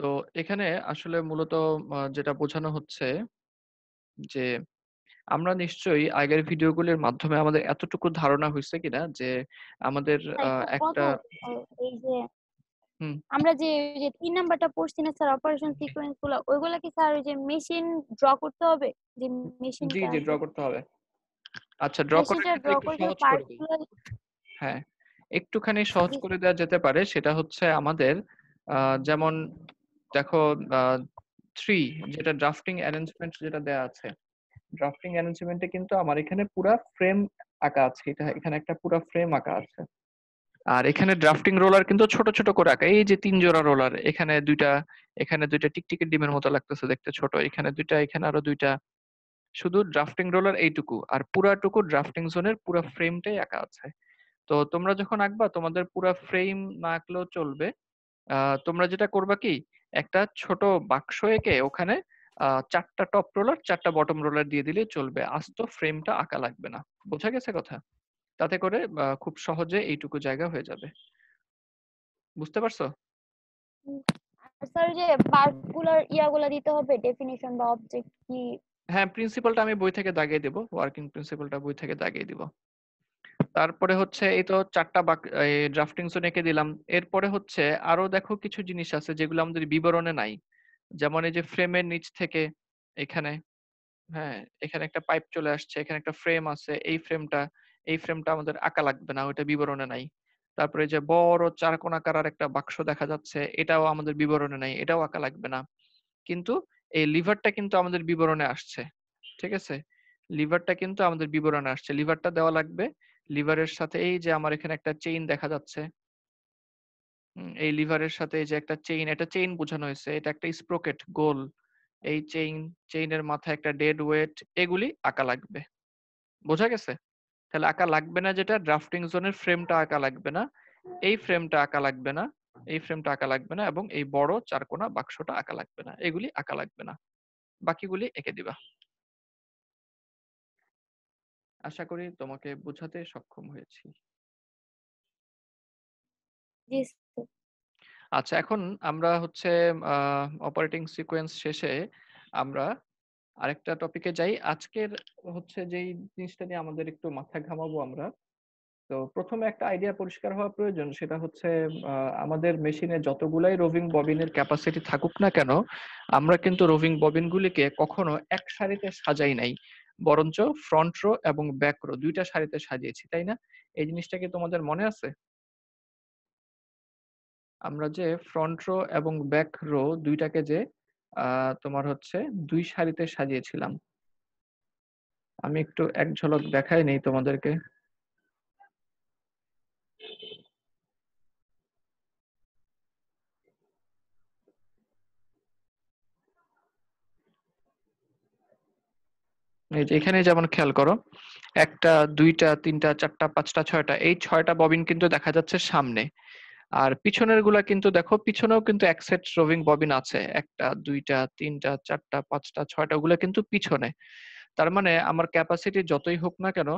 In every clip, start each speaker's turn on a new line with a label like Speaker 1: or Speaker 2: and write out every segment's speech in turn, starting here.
Speaker 1: তো এখানে আসলে মূলত যেটা বোঝানো হচ্ছে যে আমরা নিশ্চয়ই আগের ভিডিওগুলির মাধ্যমে আমাদের এতটুকু ধারণা হয়েছে কিনা যে আমাদের হ্যাঁ, একটা
Speaker 2: আমরা যে যে তিন নাম্বারটা পড়ছি না স্যার অপারেশন সিকোয়েন্স গুলা ওইগুলা কি স্যার ওই যে মেশিন ড্র করতে হবে? যে জি, জি ড্র করতে
Speaker 1: হবে। আচ্ছা ড্র করতে একটু সহজ করে হ্যাঁ, একটুখানি সহজ করে দেওয়া যেতে পারে সেটা হচ্ছে আমাদের যেমন দেখো থ্রি যেটা ড্রাফটিং অ্যারেঞ্জমেন্ট যেটা দেয়া আছে ড্রাফটিং অ্যারেঞ্জমেন্টে কিন্তু আমার এখানে পুরা ফ্রেম আঁকা আছে এটা এখানে একটা পুরা ফ্রেম আঁকা আছে আর এখানে ড্রাফটিং রোলার কিন্তু ছোট ছোট করে আঁকা এই যে তিন জোড়া রোলার এখানে দুইটা এখানে দুইটা টিকটিকির ডিমের মতো লাগতেছে দেখতে ছোট এখানে দুইটা এখানে আরো দুইটা শুধু ড্রাফটিং রোলার এইটুকু আর পুরাটুকু ড্রাফটিং জোনের পুরো ফ্রেমটাই আঁকা আছে তো তোমরা যখন আঁকবা তোমাদের পুরো ফ্রেম না আঁকলেও চলবে তোমরা যেটা করবা কি একটা ছোট বাক্স এঁকে ওখানে চারটা টপ রোলার চারটা বটম রোলার দিয়ে দিলে চলবে আস্ত ফ্রেমটা আঁকা লাগবে না বোঝা গেছে কথা তাতে করে খুব সহজে এইটুকু জায়গা হয়ে যাবে বুঝতে পারছো
Speaker 2: স্যার যে পার্টিকুলার ইয়াগুলা দিতে হবে ডেফিনিশন বা অবজেক্ট
Speaker 1: কি হ্যাঁ প্রিন্সিপালটা আমি বই থেকে দাগিয়ে দেব ওয়ার্কিং প্রিন্সিপালটা বই থেকে দাগিয়ে দেব তারপরে হচ্ছে এই তো চারটা ড্রাফটিং জোন এঁকে দিলাম এরপরে হচ্ছে আরো দেখো কিছু জিনিস আছে যেগুলো আমাদের বিবরণে নাই যেমন এই যে ফ্রেমের নিচ থেকে এখানে হ্যাঁ এখানে একটা পাইপ চলে আসছে এখানে একটা ফ্রেম আছে এই ফ্রেমটা এই ফ্রেমটা আমাদের আঁকা লাগবে না ওইটা বিবরণে নাই তারপরে যে বড় চারকোণাকার আর একটা বাক্স দেখা যাচ্ছে এটাও আমাদের বিবরণে নাই এটাও আঁকা লাগবে না কিন্তু এই লিভারটা কিন্তু আমাদের বিবরণে আসছে ঠিক আছে লিভারটা কিন্তু আমাদের বিবরণে আসছে লিভারটা দেওয়া লাগবে লিভারের সাথে এই যে আমার এখানে একটা চেইন দেখা যাচ্ছে এই লিভারের সাথে এই যে একটা চেইন এটা চেইন বোঝানো হয়েছে এটা একটা স্প্রকেট গোল এই চেইন চেইনের মাথায় একটা ডেড ওয়েট এগুলি আঁকা লাগবে বোঝা গেছে তাহলে আঁকা লাগবে না যেটা ড্রাফটিং জোনের ফ্রেমটা আঁকা লাগবে না এই ফ্রেমটা আঁকা লাগবে না এই ফ্রেমটা আঁকা লাগবে না এবং এই বড় চারকোনা বাক্সটা আঁকা লাগবে না এগুলি আঁকা লাগবে না বাকিগুলি এঁকে দিবা আশা করি তোমাকে বোঝাতে সক্ষম হয়েছি আচ্ছা এখন আমরা হচ্ছে অপারেটিং সিকোয়েন্স শেষে আমরা আরেকটা টপিকে যাই আজকের হচ্ছে যেই জিনিসটা নিয়ে আমাদের একটু মাথা ঘামাবো আমরা তো প্রথমে একটা আইডিয়া পরিষ্কার হওয়া প্রয়োজন সেটা হচ্ছে আমাদের মেশিনে যতগুলাই রোভিং ববিনের ক্যাপাসিটি থাকুক না কেন আমরা কিন্তু রোভিং ববিনগুলিকে কখনো এক সারিতে সাজাই নাই বরঞ্চ ফ্রন্ট রো এবং ব্যাক রো দুইটা সারিতে সাজিয়েছি তাই না এই জিনিসটা কি তোমাদের মনে আছে আমরা যে ফ্রন্ট রো এবং ব্যাক রো দুইটাকে যে তোমার হচ্ছে দুই সারিতে সাজিয়েছিলাম আমি একটু এক ঝলক দেখাই নেই তোমাদেরকে এখানে যেমন খেয়াল করো একটা দুইটা তিনটা চারটা পাঁচটা ছয়টা এই ছয়টা ববিন কিন্তু দেখা যাচ্ছে সামনে আর পিছনের গুলা কিন্তু দেখো পিছনেও কিন্তু এক সেট রোভিং ববিন আছে একটা দুইটা তিনটা চারটা পাঁচটা ছয়টা ওগুলো কিন্তু পিছনে তার মানে আমার ক্যাপাসিটি যতই হোক না কেন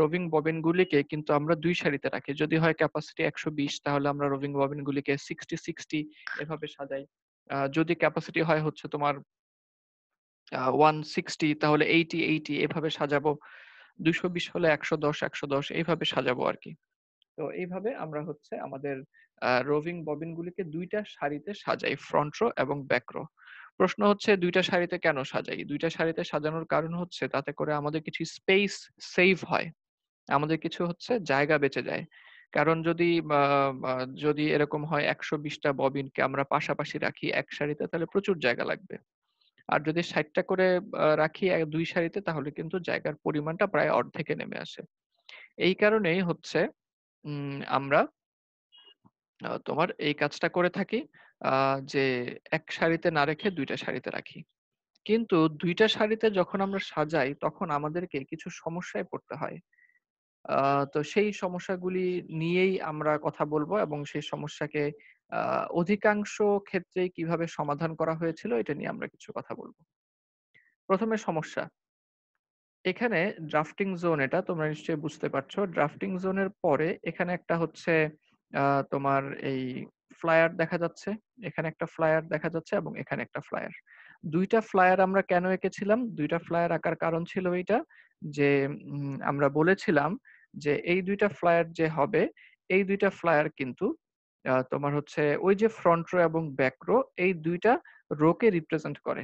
Speaker 1: রোভিং ববিন গুলিকে কিন্তু আমরা দুই সারিতে রাখি যদি হয় ক্যাপাসিটি একশো বিশ তাহলে আমরা রোভিং ববিন গুলিকে সিক্সটি সিক্সটি এভাবে সাজাই যদি ক্যাপাসিটি হয় হচ্ছে তোমার ওয়ান সিক্সটি তাহলে এইটি এইটি এভাবে সাজাবো দুশো বিশ হলে একশো দশ একশো দশ এইভাবে সাজাবো আর কি তো এইভাবে আমরা হচ্ছে আমাদের রোভিং ববিন গুলিকে দুইটা শাড়িতে সাজাই ফ্রন্ট রো এবং ব্যাক রো প্রশ্ন হচ্ছে দুইটা শাড়িতে কেন সাজাই দুইটা শাড়িতে সাজানোর কারণ হচ্ছে তাতে করে আমাদের কিছু স্পেস সেভ হয় আমাদের কিছু হচ্ছে জায়গা বেঁচে যায় কারণ যদি যদি এরকম হয় একশো বিশটা ববিনকে আমরা পাশাপাশি রাখি এক শাড়িতে তাহলে প্রচুর জায়গা লাগবে আর যদি ষাটটা করে রাখি দুই সারিতে তাহলে কিন্তু জায়গার পরিমাণটা প্রায় অর্ধেকে নেমে আসে এই কারণেই হচ্ছে আমরা তোমার এই কাজটা করে থাকি যে এক সারিতে না রেখে দুইটা সারিতে রাখি কিন্তু দুইটা সারিতে যখন আমরা সাজাই তখন আমাদেরকে কিছু সমস্যায় পড়তে হয় তো সেই সমস্যাগুলি নিয়েই আমরা কথা বলবো এবং সেই সমস্যাকে অধিকাংশ ক্ষেত্রে কিভাবে সমাধান করা হয়েছিল এটা নিয়ে আমরা কিছু কথা বলবো প্রথমে সমস্যা এখানে ড্রাফটিং জোন এটা তোমরা নিশ্চয়ই বুঝতে পারছো ড্রাফটিং জোনের পরে এখানে একটা হচ্ছে তোমার এই ফ্লায়ার দেখা যাচ্ছে এখানে একটা ফ্লায়ার দেখা যাচ্ছে এবং এখানে একটা ফ্লায়ার দুইটা ফ্লায়ার আমরা কেন এঁকেছিলাম দুইটা ফ্লায়ার আঁকার কারণ ছিল এইটা যে আমরা বলেছিলাম যে এই দুইটা ফ্লায়ার যে হবে এই দুইটা ফ্লায়ার কিন্তু তোমার হচ্ছে ওই যে ফ্রন্ট রো এবং ব্যাক রো এই দুইটা রোকে রিপ্রেজেন্ট করে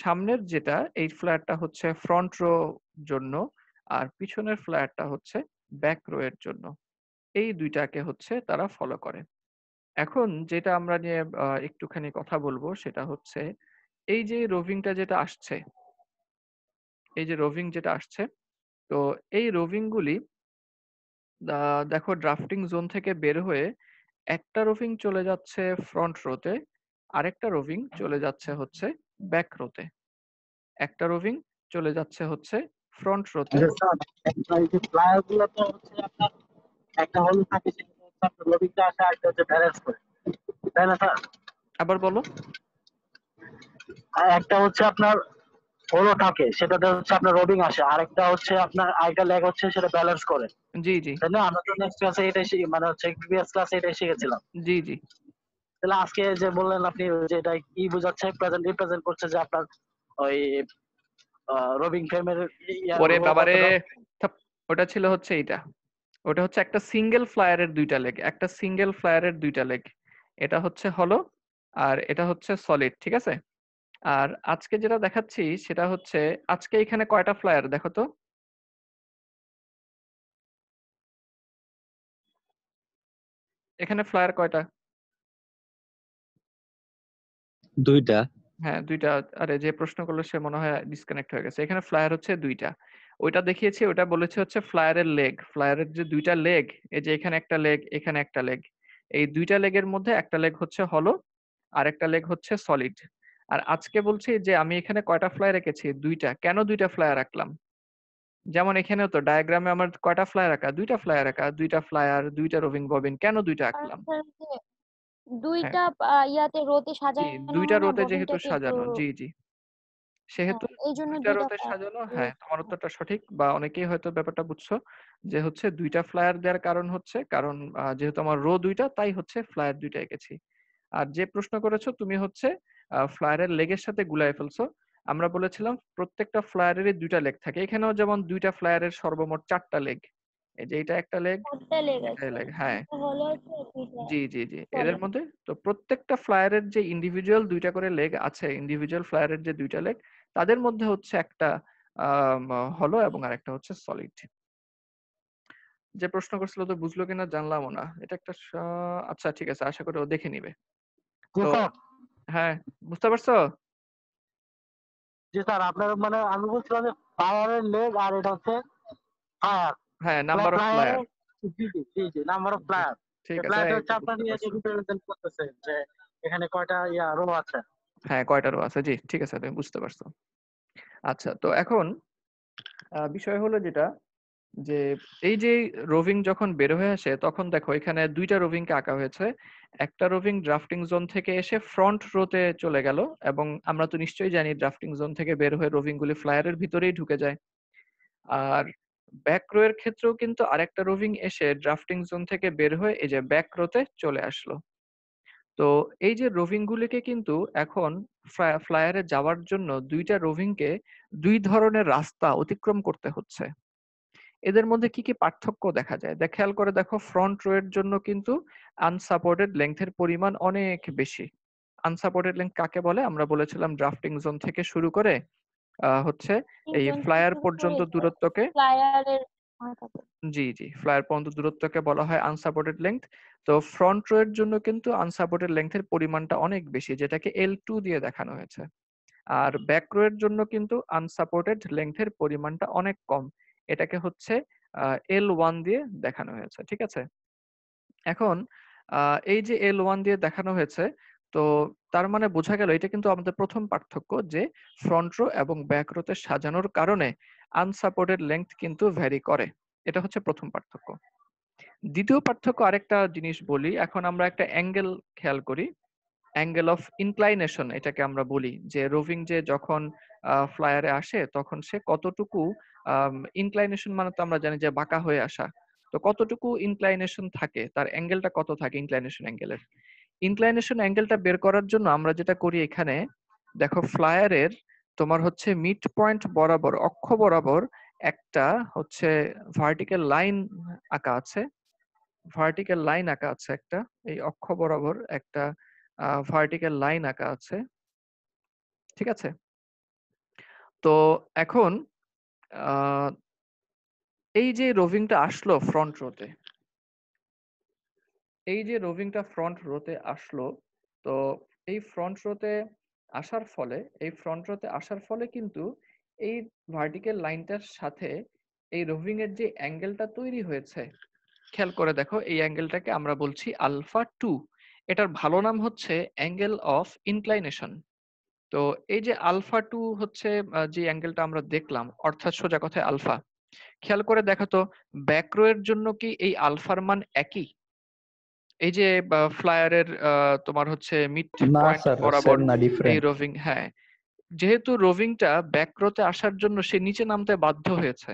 Speaker 1: সামনের যেটা এই ফ্লায়ারটা হচ্ছে ফ্রন্ট রো জন্য আর পিছনের ফ্লায়ারটা হচ্ছে ব্যাক রো এর জন্য এই দুইটাকে হচ্ছে তারা ফলো করে এখন যেটা আমরা নিয়ে একটুখানি কথা বলবো সেটা হচ্ছে এই যে রোভিংটা যেটা আসছে এই যে রোভিং যেটা আসছে তো এই রোভিংগুলি দেখো ড্রাফটিং জোন থেকে বের হয়ে একটা রোভিং চলে যাচ্ছে ফ্রন্ট রোতে আরেকটা রোভিং চলে যাচ্ছে হচ্ছে ব্যাক রোতে একটা রোভিং চলে যাচ্ছে হচ্ছে ফ্রন্ট রোতে
Speaker 2: আচ্ছা, আবার বলো আর একটা হচ্ছে আপনার হলো থাকে সেটাতে হচ্ছে আপনার রবিং আসে আরেকটা হচ্ছে আপনার আইটা ল্যাগ হচ্ছে সেটা ব্যালেন্স করে জি জি তাহলে আমরা তো নেক্সট ক্লাসে এটা মানে হচ্ছে প্রিভিয়াস ক্লাসে এটা শিখেছিলাম জি জি তাহলে আজকে যে বললেন আপনি যে এটা কি বোঝাচ্ছে প্রেজেন্ট রিপ্রেজেন্ট করছে যে আপনার ওই রবিং ফ্রেমের পরে বাবারে
Speaker 1: ওটা ছিল হচ্ছে এটা ওটা হচ্ছে একটা সিঙ্গেল ফ্লায়ারের দুইটা লেগ একটা সিঙ্গেল ফ্লায়ারের দুইটা লেগ এটা হচ্ছে হলো আর এটা হচ্ছে সলিড ঠিক আছে আর আজকে যেটা দেখাচ্ছি সেটা হচ্ছে আজকে এখানে কয়টা ফ্লায়ার দেখো তো
Speaker 2: এখানে ফ্লায়ার কয়টা দুইটা
Speaker 1: হ্যাঁ দুইটা আরে যে প্রশ্ন করলো সে মনে হয় ডিসকানেক্ট হয়ে গেছে এখানে ফ্লায়ার হচ্ছে দুইটা ওইটা দেখিয়েছি ওটা বলেছে হচ্ছে ফ্লায়ারের লেগ ফ্লায়ারের যে দুইটা লেগ এই যে এখানে একটা লেগ এখানে একটা লেগ এই দুইটা লেগের মধ্যে একটা লেগ হচ্ছে হলো আর একটা লেগ হচ্ছে সলিড আর আজকে বলছি যে আমি এখানে কয়টা ফ্লাই রেখেছি দুইটা কেন দুইটা ফ্লাই রাখলাম যেমন এখানেও তো ডায়াগ্রামে আমার কয়টা ফ্লাই রাখা দুইটা ফ্লাই রাখা দুইটা ফ্লায়ার দুইটা রোভিং ববিন কেন দুইটা আঁকলাম
Speaker 2: দুইটা হ্যাঁ। ইয়াতে রোতে সাজানো মানে দুইটা রোতে যেহেতু সাজানো জি
Speaker 1: জি হ্যাঁ, সেহেতু
Speaker 2: দুইটা রোতে সাজানো হ্যাঁ
Speaker 1: তোমার উত্তরটা সঠিক বা অনেকেই হয়তো ব্যাপারটা বুঝছো যে হচ্ছে দুইটা ফ্লায়ার দেওয়ার কারণ হচ্ছে কারণ যেহেতু আমার রো দুইটা তাই হচ্ছে ফ্লায়ার দুইটা এঁকেছি আর যে প্রশ্ন করেছো তুমি হচ্ছে ফ্লায়ারের লেগের সাথে গুলায় ফেলছো আমরা বলেছিলাম প্রত্যেকটা ফ্লায়ারেরই দুইটা লেগ থাকে এখানেও যেমন দুইটা ফ্লায়ারের সর্বমোট চারটা লেগ এই যে হ্যাঁ। এটা একটা লেগ লেগ হ্যাঁ জি জি জি এদের মধ্যে তো প্রত্যেকটা ফ্লায়ারের যে ইন্ডিভিজুয়াল দুইটা করে লেগ আছে ইন্ডিভিজুয়াল ফ্লায়ারের যে দুইটা লেগ তাদের মধ্যে হচ্ছে একটা হলো এবং আরেকটা হচ্ছে সলিড যে প্রশ্ন করছিল তো বুঝলো কিনা জানলামও না এটা একটা আচ্ছা ঠিক আছে আশা করে ও দেখে নিবে হ্যাঁ বুঝতে পারছো জি স্যার
Speaker 2: আপনার মানে আমি বলছিলাম যে ফায়ারের লেগ আর এটা হচ্ছে ফায়ার হ্যাঁ নাম্বার মানে অফ জি জি জি নাম্বার অফ
Speaker 1: ঠিক আছে হচ্ছে রিপ্রেজেন্ট
Speaker 2: যে এখানে কয়টা ইয়া রো আছে
Speaker 1: হ্যাঁ কয়টা রো আছে জি ঠিক আছে তুমি বুঝতে পারছো আচ্ছা তো এখন বিষয় হলো যেটা যে এই যে রোভিং যখন বের হয়ে আসে তখন দেখো এখানে দুইটা রোভিংকে আঁকা হয়েছে একটা রোভিং ড্রাফটিং জোন থেকে এসে ফ্রন্ট রোতে চলে গেল এবং আমরা তো নিশ্চয়ই জানি ড্রাফটিং জোন থেকে বের হয়ে রোভিংগুলি ফ্লায়ারের ভিতরেই ঢুকে যায় আর ব্যাক রো এর ক্ষেত্রেও কিন্তু আরেকটা রোভিং এসে ড্রাফটিং জোন থেকে বের হয়ে এই যে ব্যাক রোতে চলে আসলো তো এই যে রোভিংগুলিকে কিন্তু এখন ফ্লায়ারে যাওয়ার জন্য দুইটা রোভিংকে দুই ধরনের রাস্তা অতিক্রম করতে হচ্ছে এদের মধ্যে কি কি পার্থক্য দেখা যায় দেখ খেয়াল করে দেখো ফ্রন্ট রো এর জন্য কিন্তু আনসাপোর্টেড লেংথের পরিমাণ অনেক বেশি আনসাপোর্টেড লেংথ কাকে বলে আমরা বলেছিলাম ড্রাফটিং জোন থেকে শুরু করে হচ্ছে এই ফ্লায়ার পর্যন্ত দূরত্বকে জি জি ফ্লায়ার পর্যন্ত দূরত্বকে বলা হয় আনসাপোর্টেড লেংথ তো ফ্রন্ট রো এর জন্য কিন্তু আনসাপোর্টেড লেংথের পরিমাণটা অনেক বেশি যেটাকে এল টু দিয়ে দেখানো হয়েছে আর ব্যাক রো এর জন্য কিন্তু আনসাপোর্টেড লেংথের পরিমাণটা অনেক কম এটাকে হচ্ছে এল ওয়ান দিয়ে দেখানো হয়েছে ঠিক আছে এখন এই যে এল ওয়ান দিয়ে দেখানো হয়েছে তো তার মানে বোঝা গেল এটা কিন্তু আমাদের প্রথম পার্থক্য যে ফ্রন্ট রো এবং ব্যাক রোতে সাজানোর কারণে আনসাপোর্টেড লেন্থ কিন্তু ভ্যারি করে এটা হচ্ছে প্রথম পার্থক্য দ্বিতীয় পার্থক্য আরেকটা জিনিস বলি এখন আমরা একটা অ্যাঙ্গেল খেয়াল করি অ্যাঙ্গেল অফ ইনক্লাইনেশন এটাকে আমরা বলি যে রোভিং যে যখন ফ্লায়ারে আসে তখন সে কতটুকু ইনক্লাইনেশন মানে তো আমরা জানি যে বাঁকা হয়ে আসা তো কতটুকু ইনক্লাইনেশন থাকে তার অ্যাঙ্গেলটা কত থাকে ইনক্লাইনেশন অ্যাঙ্গেলের ইনক্লাইনেশন অ্যাঙ্গেলটা বের করার জন্য আমরা যেটা করি এখানে দেখো ফ্লায়ারের তোমার হচ্ছে মিড পয়েন্ট বরাবর অক্ষ বরাবর একটা হচ্ছে ভার্টিক্যাল লাইন আঁকা আছে ভার্টিক্যাল লাইন আঁকা আছে একটা এই অক্ষ বরাবর একটা ভার্টিক্যাল লাইন আঁকা আছে ঠিক আছে তো এখন এই যে রোভিংটা আসলো ফ্রন্ট রোতে এই যে রোভিংটা ফ্রন্ট রোতে আসলো তো এই ফ্রন্ট রোতে আসার ফলে এই ফ্রন্ট রোতে আসার ফলে কিন্তু এই ভার্টিক্যাল লাইনটার সাথে এই রোভিং এর যে অ্যাঙ্গেলটা তৈরি হয়েছে খেয়াল করে দেখো এই অ্যাঙ্গেলটাকে আমরা বলছি আলফা টু এটার ভালো নাম হচ্ছে অ্যাঙ্গেল অফ ইনক্লাইনেশন তো এই যে আলফা টু হচ্ছে যে অ্যাঙ্গেলটা আমরা দেখলাম অর্থাৎ সোজা কথায় আলফা খেয়াল করে দেখাতো ব্যাক্রো এর জন্য কি এই আলফার মান একই এই যে ফ্লায়ারের তোমার হচ্ছে মিড পয়েন্ট বরাবর এই রোভিং হ্যাঁ যেহেতু রোভিংটা ব্যাক্রোতে আসার জন্য সে নিচে নামতে বাধ্য হয়েছে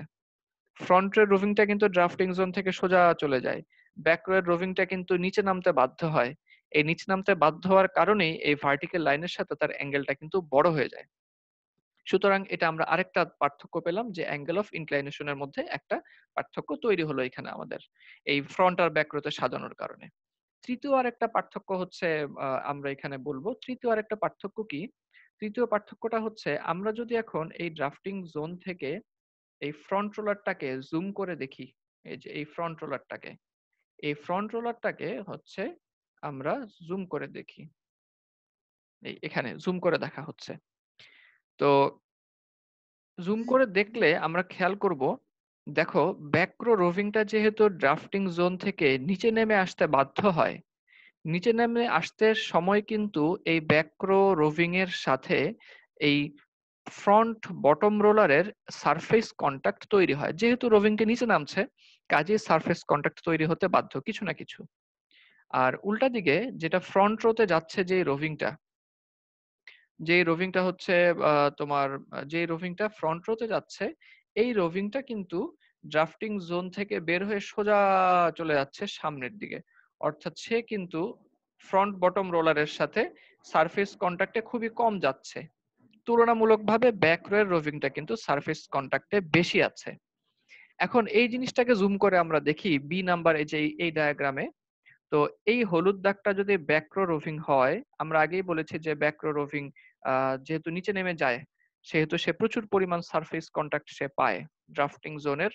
Speaker 1: ফ্রন্টের রোভিংটা কিন্তু ড্রাফটিং জোন থেকে সোজা চলে যায় ব্যাক্রোয়ের রোভিংটা কিন্তু নিচে নামতে বাধ্য হয় এই নিচে নামতে বাধ্য হওয়ার কারণেই এই ভার্টিক্যাল লাইনের সাথে তার অ্যাঙ্গেলটা কিন্তু বড় হয়ে যায় সুতরাং এটা আমরা আরেকটা পার্থক্য পেলাম যে অ্যাঙ্গেল অফ ইনক্লাইনেশনের মধ্যে একটা পার্থক্য তৈরি হলো এখানে আমাদের এই ফ্রন্ট আর ব্যাকরোতে সাজানোর কারণে তৃতীয় আর একটা পার্থক্য হচ্ছে আমরা এখানে বলবো তৃতীয় আর একটা পার্থক্য কি তৃতীয় পার্থক্যটা হচ্ছে আমরা যদি এখন এই ড্রাফটিং জোন থেকে এই ফ্রন্ট রোলারটাকে জুম করে দেখি এই যে এই ফ্রন্ট রোলারটাকে এই ফ্রন্ট রোলারটাকে হচ্ছে আমরা জুম করে দেখি এই এখানে জুম করে দেখা হচ্ছে তো জুম করে দেখলে আমরা খেয়াল করব দেখো ব্যাক্রো রোভিংটা যেহেতু ড্রাফটিং জোন থেকে নিচে নেমে আসতে বাধ্য হয় নিচে নেমে আসতে সময় কিন্তু এই ব্যাক্রো রোভিং এর সাথে এই ফ্রন্ট বটম রোলারের সারফেস কন্ট্যাক্ট তৈরি হয় যেহেতু রোভিংটি নিচে নামছে কাজে সারফেস কন্ট্যাক্ট তৈরি হতে বাধ্য কিছু না কিছু আর উল্টা দিকে যেটা ফ্রন্ট রোতে যাচ্ছে যে রোভিংটা যে রোভিংটা হচ্ছে তোমার যে রোভিংটা ফ্রন্ট রোতে যাচ্ছে এই রোভিংটা কিন্তু ড্রাফটিং জোন থেকে বের হয়ে সোজা চলে যাচ্ছে সামনের দিকে অর্থাৎ সে কিন্তু ফ্রন্ট বটম রোলারের সাথে সারফেস কন্ট্যাক্টে খুবই কম যাচ্ছে তুলনামূলকভাবে ব্যাক রোয়ের রোভিংটা কিন্তু সারফেস কন্ট্যাক্টে বেশি আছে এখন এই জিনিসটাকে জুম করে আমরা দেখি বি নাম্বার এই যে এই ডায়াগ্রামে তো এই হলুদ দাগটা যদি ব্যাক্রো রোভিং হয় আমরা আগেই বলেছি যে ব্যাক্রো রোভিং যেহেতু নিচে নেমে যায় সেহেতু সে প্রচুর পরিমাণ সারফেস কন্ট্যাক্ট সে পায় ড্রাফটিং জোনের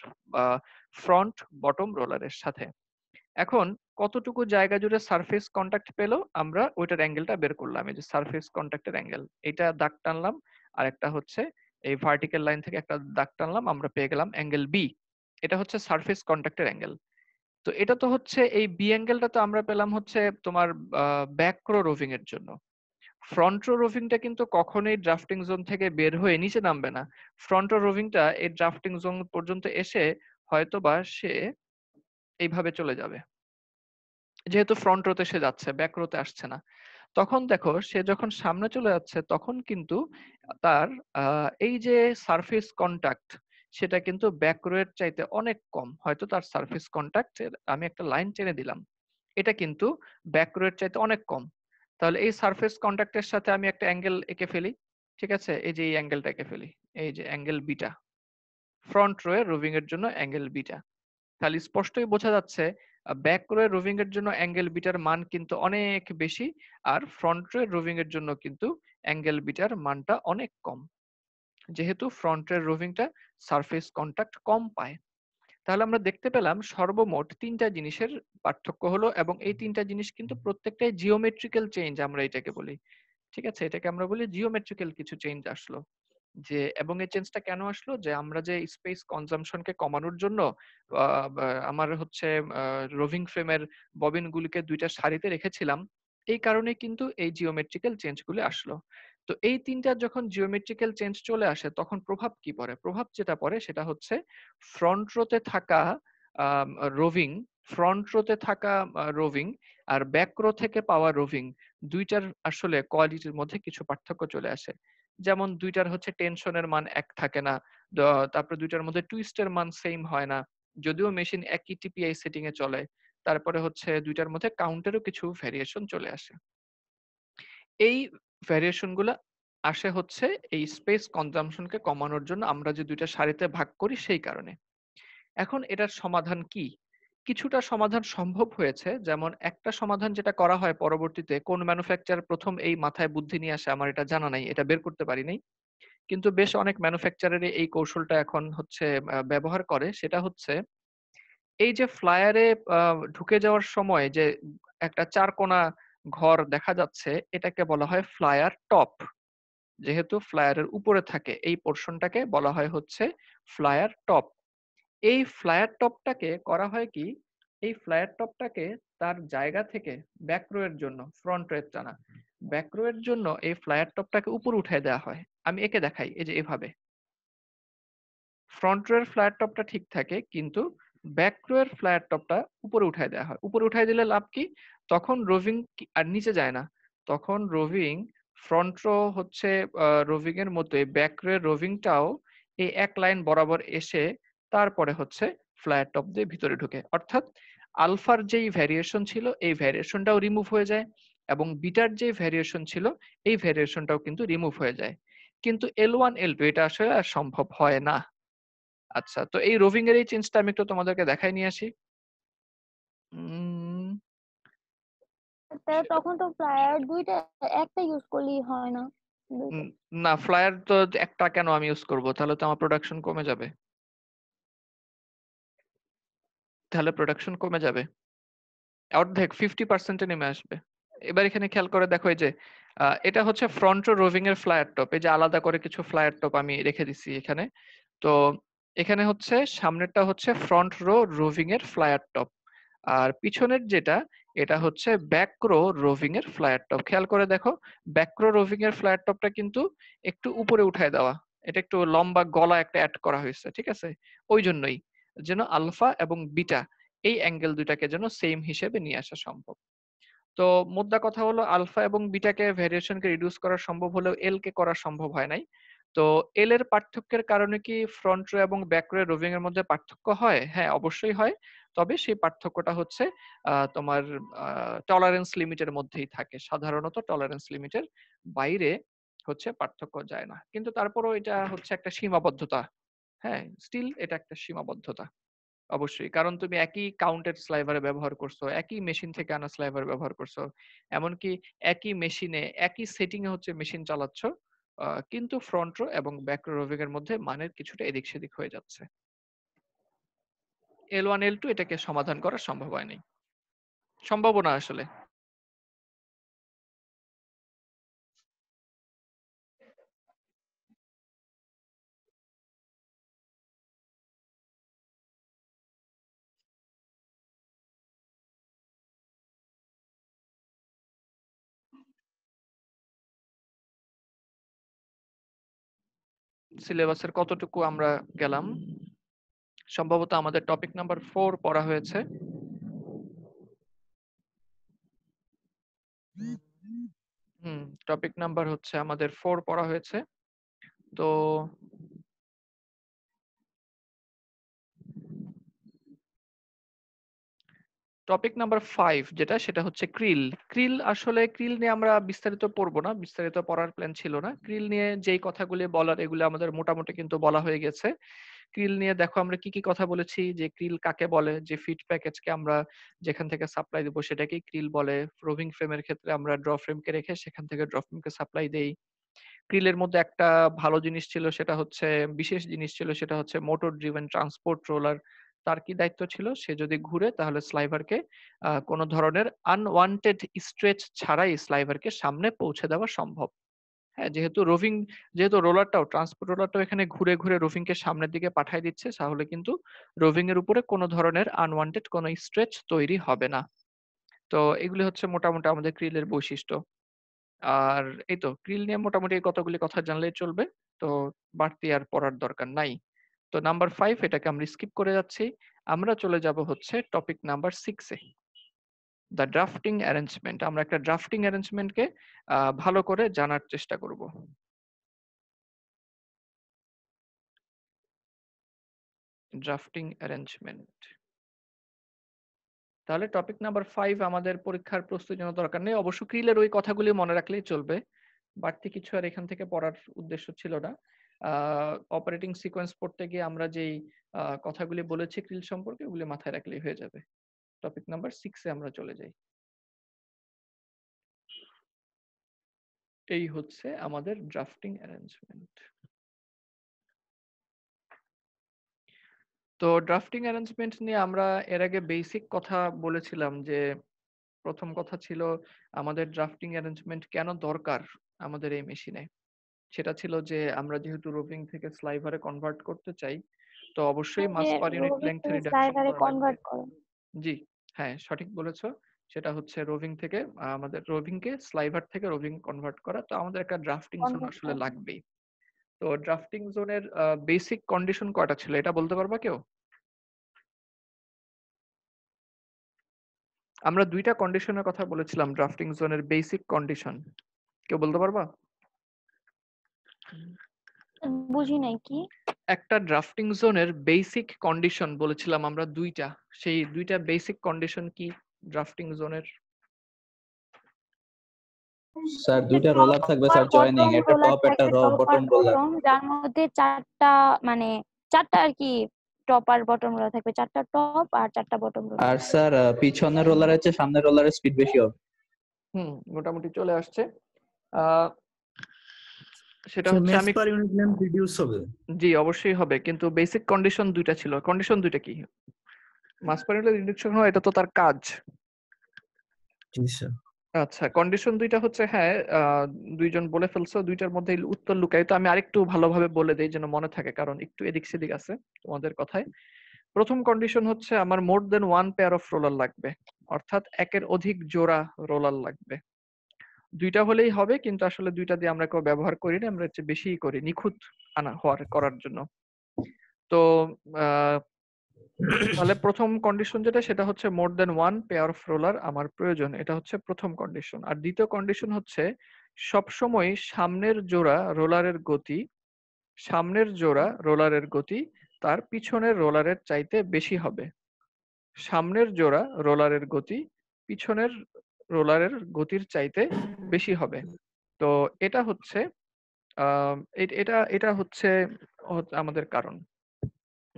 Speaker 1: ফ্রন্ট বটম রোলারের সাথে এখন কতটুকু জায়গা জুড়ে সারফেস কন্ট্যাক্ট পেলো আমরা ওইটার অ্যাঙ্গেলটা বের করলাম এই যে সারফেস কন্ট্যাক্টের অ্যাঙ্গেল এটা দাগ টানলাম আর একটা হচ্ছে এই ভার্টিক্যাল লাইন থেকে একটা দাগ টানলাম আমরা পেয়ে গেলাম অ্যাঙ্গেল বি এটা হচ্ছে সারফেস কন্ট্যাক্টের অ্যাঙ্গেল তো এটা তো হচ্ছে এই বি অ্যাঙ্গেলটা তো আমরা পেলাম হচ্ছে তোমার ব্যাক রো রোভিং এর জন্য ফ্রন্ট রো রোভিংটা কিন্তু কখনোই ড্রাফটিং জোন থেকে বের হয়ে নিচে নামবে না ফ্রন্ট রো রোভিংটা এই ড্রাফটিং জোন পর্যন্ত এসে হয়তো বা সে এইভাবে চলে যাবে যেহেতু ফ্রন্ট রোতে সে যাচ্ছে ব্যাক রোতে আসছে না তখন দেখো সে যখন সামনে চলে যাচ্ছে তখন কিন্তু তার এই যে সারফেস কন্টাক্ট সেটা কিন্তু ব্যাকরোয়ের চাইতে অনেক কম হয়তো তার সার্ফেস কন্ট্যাক্ট আমি একটা লাইন টেনে দিলাম এটা কিন্তু ব্যাকরোয়ের চাইতে অনেক কম তাহলে এই সার্ফেস কন্ট্যাক্টের সাথে আমি একটা অ্যাঙ্গেল এঁকে ফেলি ঠিক আছে এই যে এই অ্যাঙ্গেলটা এঁকে ফেলি এই যে অ্যাঙ্গেল বিটা ফ্রন্ট রোয়ে রুভিং এর জন্য অ্যাঙ্গেল বিটা তাহলে স্পষ্টই বোঝা যাচ্ছে ব্যাক রোয়ে রুভিং এর জন্য অ্যাঙ্গেল বিটার মান কিন্তু অনেক বেশি আর ফ্রন্ট রোয়ে রুভিং এর জন্য কিন্তু অ্যাঙ্গেল বিটার মানটা অনেক কম যেহেতু ফ্রন্টের রোভিংটা সারফেস কন্ট্যাক্ট কম পায় তাহলে আমরা দেখতে পেলাম সর্বমোট তিনটা জিনিসের পার্থক্য হলো এবং এই তিনটা জিনিস কিন্তু প্রত্যেকটাই জিওমেট্রিক্যাল চেঞ্জ আমরা এটাকে বলি ঠিক আছে এটাকে আমরা বলি জিওমেট্রিক্যাল কিছু চেঞ্জ আসলো যে এবং এই চেঞ্জটা কেন আসলো যে আমরা যে স্পেস কনজামশনকে কমানোর জন্য আমার হচ্ছে রোভিং ফ্রেমের ববিনগুলিকে দুইটা সারিতে রেখেছিলাম এই কারণে কিন্তু এই জিওমেট্রিক্যাল চেঞ্জগুলি আসলো তো এই তিনটার যখন জিওমেট্রিক্যাল চেঞ্জ চলে আসে তখন প্রভাব কি পড়ে প্রভাব যেটা পড়ে সেটা হচ্ছে ফ্রন্ট রোতে থাকা রোভিং ফ্রন্ট রোতে থাকা রোভিং আর ব্যাক রো থেকে পাওয়া রোভিং দুইটার আসলে কোয়ালিটির মধ্যে কিছু পার্থক্য চলে আসে যেমন দুইটার হচ্ছে টেনশনের মান এক থাকে না তারপরে দুইটার মধ্যে টুইস্টের মান সেম হয় না যদিও মেশিন একই টিপিআই সেটিং এ চলে তারপরে হচ্ছে দুইটার মধ্যে কাউন্টারও কিছু ভ্যারিয়েশন চলে আসে এই গুলো আসে হচ্ছে এই স্পেস কনজামশনকে কমানোর জন্য আমরা যে দুইটা সারিতে ভাগ করি সেই কারণে এখন এটার সমাধান কি কিছুটা সমাধান সম্ভব হয়েছে যেমন একটা সমাধান যেটা করা হয় পরবর্তীতে কোন ম্যানুফ্যাকচার প্রথম এই মাথায় বুদ্ধি নিয়ে আসে আমার এটা জানা নাই এটা বের করতে পারি নাই কিন্তু বেশ অনেক ম্যানুফ্যাকচারের এই কৌশলটা এখন হচ্ছে ব্যবহার করে সেটা হচ্ছে এই যে ফ্লায়ারে ঢুকে যাওয়ার সময় যে একটা চার কোনা ঘর দেখা যাচ্ছে এটাকে বলা হয় ফ্লায়ার টপ যেহেতু ফ্লায়ারের উপরে থাকে এই পোর্শনটাকে বলা হয় হচ্ছে ফ্লায়ার টপ এই ফ্লায়ার টপটাকে করা হয় কি এই ফ্লায়ার টপটাকে তার জায়গা থেকে ব্যাক জন্য ফ্রন্ট রোয়ের টানা ব্যাক জন্য এই ফ্লায়ার টপটাকে উপর উঠে দেওয়া হয় আমি একে দেখাই এই যে এভাবে ফ্রন্ট রোয়ের ফ্লায়ার টপটা ঠিক থাকে কিন্তু ব্যাকরোয়ের ফ্ল্যাট টপটা উপরে উঠায় দেওয়া হয় উপরে উঠাই দিলে লাভ কি তখন রোভিং আর নিচে যায় না তখন রোভিং ফ্রন্ট রো হচ্ছে রোভিং এর মতোই ব্যাক রোভিংটাও এই এক লাইন বরাবর এসে তারপরে হচ্ছে ফ্ল্যাট টপ দিয়ে ভিতরে ঢুকে অর্থাৎ আলফার যেই ভ্যারিয়েশন ছিল এই ভ্যারিয়েশনটাও রিমুভ হয়ে যায় এবং বিটার যে ভ্যারিয়েশন ছিল এই ভ্যারিয়েশনটাও কিন্তু রিমুভ হয়ে যায় কিন্তু এল ওয়ান এল টু এটা আসলে সম্ভব হয় না আচ্ছা তো এই রোভিং এর এই চেঞ্জটা আমি একটু তোমাদেরকে দেখাই নিয়ে আসি তখন
Speaker 2: তো ফ্লায়ার দুইটা একটা ইউজ করলেই হয় না
Speaker 1: না ফ্লায়ার তো একটা কেন আমি ইউজ করব তাহলে তো আমার প্রোডাকশন কমে যাবে তাহলে প্রোডাকশন কমে যাবে অর্ধেক ফিফটি পার্সেন্টে নেমে আসবে এবার এখানে খেয়াল করে দেখো এই যে এটা হচ্ছে ফ্রন্ট রোভিং এর ফ্লায়ার টপ এই যে আলাদা করে কিছু ফ্লায়ার টপ আমি রেখে দিছি এখানে তো এখানে হচ্ছে সামনেরটা হচ্ছে ফ্রন্ট রো রোভিং এর ফ্লায়ার টপ আর পিছনের যেটা এটা হচ্ছে ব্যাক্রো রোভিং এর ফ্লায়ার টপ খেয়াল করে দেখো ব্যাক্রো রোভিং এর ফ্লায়ার টপটা কিন্তু একটু উপরে উঠায় দেওয়া এটা একটু লম্বা গলা একটা অ্যাড করা হয়েছে ঠিক আছে ওই জন্যই যেন আলফা এবং বিটা এই অ্যাঙ্গেল দুইটাকে যেন সেম হিসেবে নিয়ে আসা সম্ভব তো মোদ্দা কথা হলো আলফা এবং বিটাকে ভ্যারিয়েশনকে রিডিউস করা সম্ভব হলেও এল কে করা সম্ভব হয় নাই তো এল এর পার্থক্যের কারণে কি ফ্রন্ট রো এবং ব্যাক রো রোভিং এর মধ্যে পার্থক্য হয় হ্যাঁ অবশ্যই হয় তবে সেই পার্থক্যটা হচ্ছে তোমার টলারেন্স লিমিটের মধ্যেই থাকে সাধারণত টলারেন্স লিমিটের বাইরে হচ্ছে পার্থক্য যায় না কিন্তু তারপরও এটা হচ্ছে একটা সীমাবদ্ধতা হ্যাঁ স্টিল এটা একটা সীমাবদ্ধতা অবশ্যই কারণ তুমি একই কাউন্টের স্লাইভার ব্যবহার করছো একই মেশিন থেকে আনা স্লাইভার ব্যবহার করছো এমনকি একই মেশিনে একই সেটিংয়ে হচ্ছে মেশিন চালাচ্ছ কিন্তু ফ্রন্ট রো এবং ব্যাক রো রোভিং এর মধ্যে মানের কিছুটা এদিক সেদিক হয়ে যাচ্ছে এল ওয়ান এল টু এটাকে সমাধান করা সম্ভব হয়নি সম্ভাবনা আসলে সিলেবাসের কতটুকু আমরা গেলাম সম্ভবত আমাদের টপিক নাম্বার ফোর পড়া হয়েছে হুম টপিক নাম্বার হচ্ছে আমাদের ফোর পড়া হয়েছে তো টপিক নাম্বার ফাইভ যেটা সেটা হচ্ছে ক্রিল ক্রিল আসলে ক্রিল নিয়ে আমরা বিস্তারিত পড়বো না বিস্তারিত পড়ার প্ল্যান ছিল না ক্রিল নিয়ে যেই কথাগুলি বলার এগুলো আমাদের মোটামুটি কিন্তু বলা হয়ে গেছে ক্রিল নিয়ে দেখো আমরা কি কি কথা বলেছি যে ক্রিল কাকে বলে যে ফিট প্যাকেজকে আমরা যেখান থেকে সাপ্লাই দেবো সেটাকে ক্রিল বলে রোভিং ফ্রেমের ক্ষেত্রে আমরা ড্র ফ্রেমকে রেখে সেখান থেকে ড্র ফ্রেমকে সাপ্লাই দেই ক্রিলের মধ্যে একটা ভালো জিনিস ছিল সেটা হচ্ছে বিশেষ জিনিস ছিল সেটা হচ্ছে মোটর ড্রিভেন ট্রান্সপোর্ট রোলার তার কি দায়িত্ব ছিল সে যদি ঘুরে তাহলে স্লাইভারকে কোনো ধরনের আনওয়ান্টেড স্ট্রেচ ছাড়াই স্লাইভারকে সামনে পৌঁছে দেওয়া সম্ভব হ্যাঁ যেহেতু রোভিং যেহেতু রোলারটাও ট্রান্সপোর্ট রোলারটাও এখানে ঘুরে ঘুরে রোভিংকে সামনের দিকে পাঠিয়ে দিচ্ছে তাহলে কিন্তু রোভিং এর উপরে কোনো ধরনের আনওয়ান্টেড কোনো স্ট্রেচ তৈরি হবে না তো এগুলি হচ্ছে মোটামুটি আমাদের ক্রিলের বৈশিষ্ট্য আর এই তো ক্রিল নিয়ে মোটামুটি কতগুলি কথা জানলেই চলবে তো বাড়তি আর পড়ার দরকার নাই তো নাম্বার ফাইভ এটাকে আমরা স্কিপ করে যাচ্ছি আমরা চলে যাব হচ্ছে টপিক নাম্বার সিক্সে দ্য ড্রাফটিং অ্যারেঞ্জমেন্ট আমরা একটা ড্রাফটিং অ্যারেঞ্জমেন্টকে ভালো করে জানার চেষ্টা করব ড্রাফটিং অ্যারেঞ্জমেন্ট তাহলে টপিক নাম্বার ফাইভ আমাদের পরীক্ষার প্রস্তুতি জন্য দরকার নেই অবশ্য ক্রিলের ওই কথাগুলি মনে রাখলেই চলবে বাড়তি কিছু আর এখান থেকে পড়ার উদ্দেশ্য ছিল না অপারেটিং সিকোয়েন্স পড়তে গিয়ে আমরা যেই কথাগুলি বলেছি ক্রিল সম্পর্কে ওগুলি মাথায় রাখলেই হয়ে যাবে টপিক নাম্বার সিক্সে আমরা চলে যাই এই হচ্ছে আমাদের ড্রাফটিং অ্যারেঞ্জমেন্ট তো ড্রাফটিং অ্যারেঞ্জমেন্ট নিয়ে আমরা এর আগে বেসিক কথা বলেছিলাম যে প্রথম কথা ছিল আমাদের ড্রাফটিং অ্যারেঞ্জমেন্ট কেন দরকার আমাদের এই মেশিনে সেটা ছিল যে আমরা যেহেতু রোভিং থেকে স্লাইভারে কনভার্ট করতে চাই তো অবশ্যই mass per unit length reduction জি হ্যাঁ সঠিক বলেছো সেটা হচ্ছে রোভিং থেকে আমাদের রোভিং কে স্লাইভার থেকে রোভিং কনভার্ট করা তো আমাদের একটা ড্রাফটিং জোন আসলে লাগবেই তো ড্রাফটিং জোনের বেসিক কন্ডিশন কয়টা ছিল এটা বলতে পারবা কেউ আমরা দুইটা কন্ডিশনের কথা বলেছিলাম ড্রাফটিং জোনের বেসিক কন্ডিশন কেউ বলতে পারবা
Speaker 2: বুঝি নাই কি
Speaker 1: একটা ড্রাফটিং জোনের বেসিক কন্ডিশন বলেছিলাম আমরা দুইটা সেই দুইটা বেসিক কন্ডিশন কি ড্রাফটিং জোনের স্যার দুইটা রোলার থাকবে স্যার জয়েনিং একটা টপ একটা বটম রোলার
Speaker 2: যার মধ্যে চারটা
Speaker 1: মানে চারটা আর কি টপ আর বটম রোলার থাকবে চারটা টপ আর চারটা বটম রোলার আর স্যার পিছনের রোলার আছে সামনের রোলারের স্পিড বেশি হবে হুম মোটামুটি চলে আসছে সেটা হচ্ছে আমি রিডিউস হবে জি অবশ্যই হবে কিন্তু বেসিক কন্ডিশন দুইটা ছিল কন্ডিশন দুইটা কি মাস পার ইউনিট রিডাকশন হয় এটা তো তার কাজ আচ্ছা কন্ডিশন দুইটা হচ্ছে হ্যাঁ দুইজন বলে ফেলছো দুইটার মধ্যে উত্তর লুকাই তো আমি আরেকটু ভালোভাবে বলে দেই যেন মনে থাকে কারণ একটু এদিক সেদিক আছে তোমাদের কথায় প্রথম কন্ডিশন হচ্ছে আমার more than one pair of roller লাগবে অর্থাৎ একের অধিক জোড়া রোলার লাগবে দুইটা হলেই হবে কিন্তু আসলে দুইটা দিয়ে আমরা কেউ ব্যবহার করি না আমরা হচ্ছে বেশি করি নিখুঁত আনা হওয়ার করার জন্য তো তাহলে প্রথম কন্ডিশন যেটা সেটা হচ্ছে more than one pair of roller আমার প্রয়োজন এটা হচ্ছে প্রথম কন্ডিশন আর দ্বিতীয় কন্ডিশন হচ্ছে সবসময় সামনের জোড়া রোলারের গতি সামনের জোড়া রোলারের গতি তার পিছনের রোলারের চাইতে বেশি হবে সামনের জোড়া রোলারের গতি পিছনের রোলারের গতির চাইতে বেশি হবে তো এটা হচ্ছে এটা এটা হচ্ছে আমাদের কারণ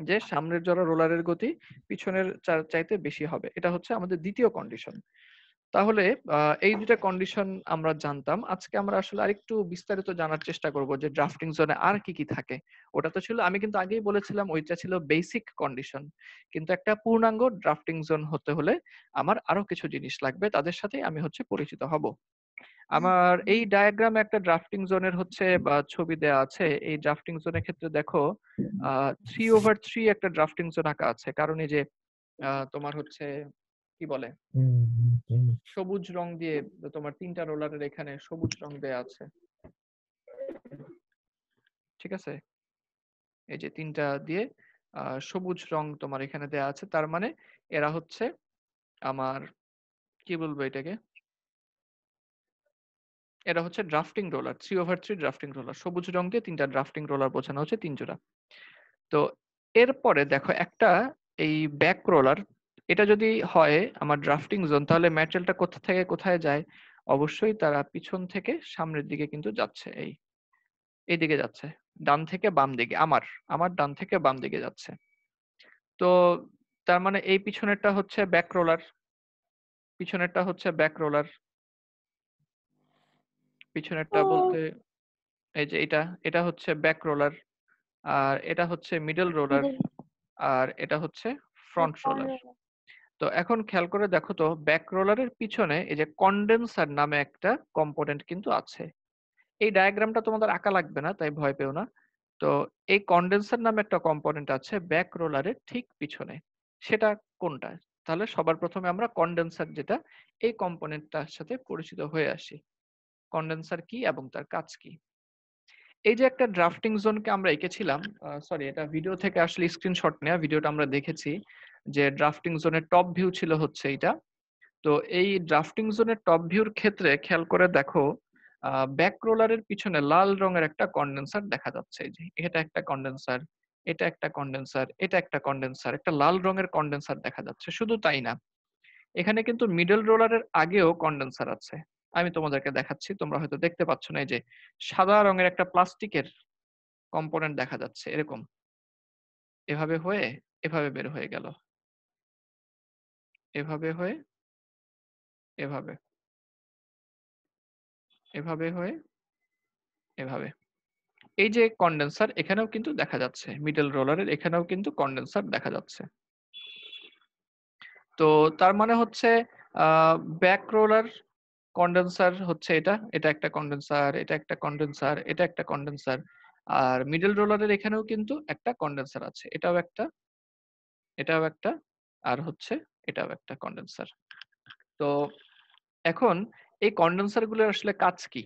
Speaker 1: যে সামনের জোড়া রোলারের গতি পিছনের চাইতে বেশি হবে এটা হচ্ছে আমাদের দ্বিতীয় কন্ডিশন তাহলে এই দুটা কন্ডিশন আমরা জানতাম আজকে আমরা আসলে আরেকটু বিস্তারিত জানার চেষ্টা করব যে ড্রাফটিং জোনে আর কি কি থাকে ওটা তো ছিল আমি কিন্তু আগেই বলেছিলাম ওইটা ছিল বেসিক কন্ডিশন কিন্তু একটা পূর্ণাঙ্গ ড্রাফটিং জোন হতে হলে আমার আরো কিছু জিনিস লাগবে তাদের সাথে আমি হচ্ছে পরিচিত হব আমার এই ডায়াগ্রামে একটা ড্রাফটিং জোনের হচ্ছে বা ছবি দেয়া আছে এই ড্রাফটিং জোনের ক্ষেত্রে দেখো থ্রি ওভার থ্রি একটা ড্রাফটিং জোন আঁকা আছে কারণ এই যে তোমার হচ্ছে কি বলে সবুজ রং দিয়ে তোমার তিনটা রোলারের এখানে সবুজ রং দেয়া আছে ঠিক আছে এই যে তিনটা দিয়ে সবুজ রং তোমার এখানে দেয়া আছে তার মানে এরা হচ্ছে আমার কি বলবো এটাকে এটা হচ্ছে drafting roller three over three drafting roller সবুজ রং দিয়ে তিনটা ড্রাফটিং রোলার বোঝানো হচ্ছে তিন জোড়া তো এরপরে দেখো একটা এই ব্যাক রোলার এটা যদি হয় আমার ড্রাফটিং জোন তাহলে ম্যাটেরিয়ালটা কোথা থেকে কোথায় যায় অবশ্যই তারা পিছন থেকে সামনের দিকে কিন্তু যাচ্ছে এই এই দিকে যাচ্ছে ডান থেকে বাম দিকে আমার আমার ডান থেকে বাম দিকে যাচ্ছে তো তার মানে এই পিছনেরটা হচ্ছে ব্যাক রোলার পিছনেরটা হচ্ছে ব্যাক রোলার পিছনেরটা বলতে এই যে এটা এটা হচ্ছে ব্যাক রোলার আর এটা হচ্ছে মিডল রোলার আর এটা হচ্ছে ফ্রন্ট রোলার তো এখন খেয়াল করে দেখো তো ব্যাক রোলারের পিছনে এই যে কন্ডেন্সার নামে একটা কম্পোনেন্ট কিন্তু আছে এই ডায়াগ্রামটা তোমাদের আঁকা লাগবে না তাই ভয় পেও না তো এই কন্ডেন্সার নামে একটা কম্পোনেন্ট আছে ব্যাক রোলারের ঠিক পিছনে সেটা কোনটা তাহলে সবার প্রথমে আমরা কন্ডেন্সার যেটা এই কম্পোনেন্টটার সাথে পরিচিত হয়ে আসি কন্ডেন্সার কি এবং তার কাজ কি এই যে একটা ড্রাফটিং জোনকে আমরা এঁকেছিলাম সরি এটা ভিডিও থেকে আসলে স্ক্রিনশট নেওয়া ভিডিওটা আমরা দেখেছি যে ড্রাফটিং জোনের টপ ভিউ ছিল হচ্ছে এটা তো এই ড্রাফটিং জোনের টপ ভিউর ক্ষেত্রে খেয়াল করে দেখো ব্যাক রোলারের পিছনে লাল রঙের একটা কন্ডেন্সার দেখা যাচ্ছে এটা একটা কন্ডেন্সার এটা একটা কন্ডেন্সার এটা একটা কন্ডেন্সার একটা লাল রঙের কন্ডেন্সার দেখা যাচ্ছে শুধু তাই না এখানে কিন্তু মিডল রোলারের আগেও কন্ডেন্সার আছে আমি তোমাদেরকে দেখাচ্ছি তোমরা হয়তো দেখতে পাচ্ছ না এই যে সাদা রঙের একটা প্লাস্টিকের কম্পোনেন্ট দেখা যাচ্ছে এরকম এভাবে হয়ে এভাবে বের হয়ে গেল
Speaker 2: এভাবে হয়ে এভাবে
Speaker 1: এভাবে হয়ে এভাবে এই যে কন্ডেন্সার এখানেও কিন্তু দেখা যাচ্ছে মিডল রোলারের এখানেও কিন্তু কন্ডেন্সার দেখা যাচ্ছে তো তার মানে হচ্ছে ব্যাক রোলার কন্ডেন্সার হচ্ছে এটা এটা একটা কন্ডেন্সার এটা একটা কন্ডেন্সার এটা একটা কন্ডেন্সার আর মিডল রোলারের এখানেও কিন্তু একটা কন্ডেন্সার আছে এটাও একটা এটাও একটা আর হচ্ছে এটাও একটা কন্ডেন্সার তো এখন এই কন্ডেন্সারগুলোর আসলে কাজ কি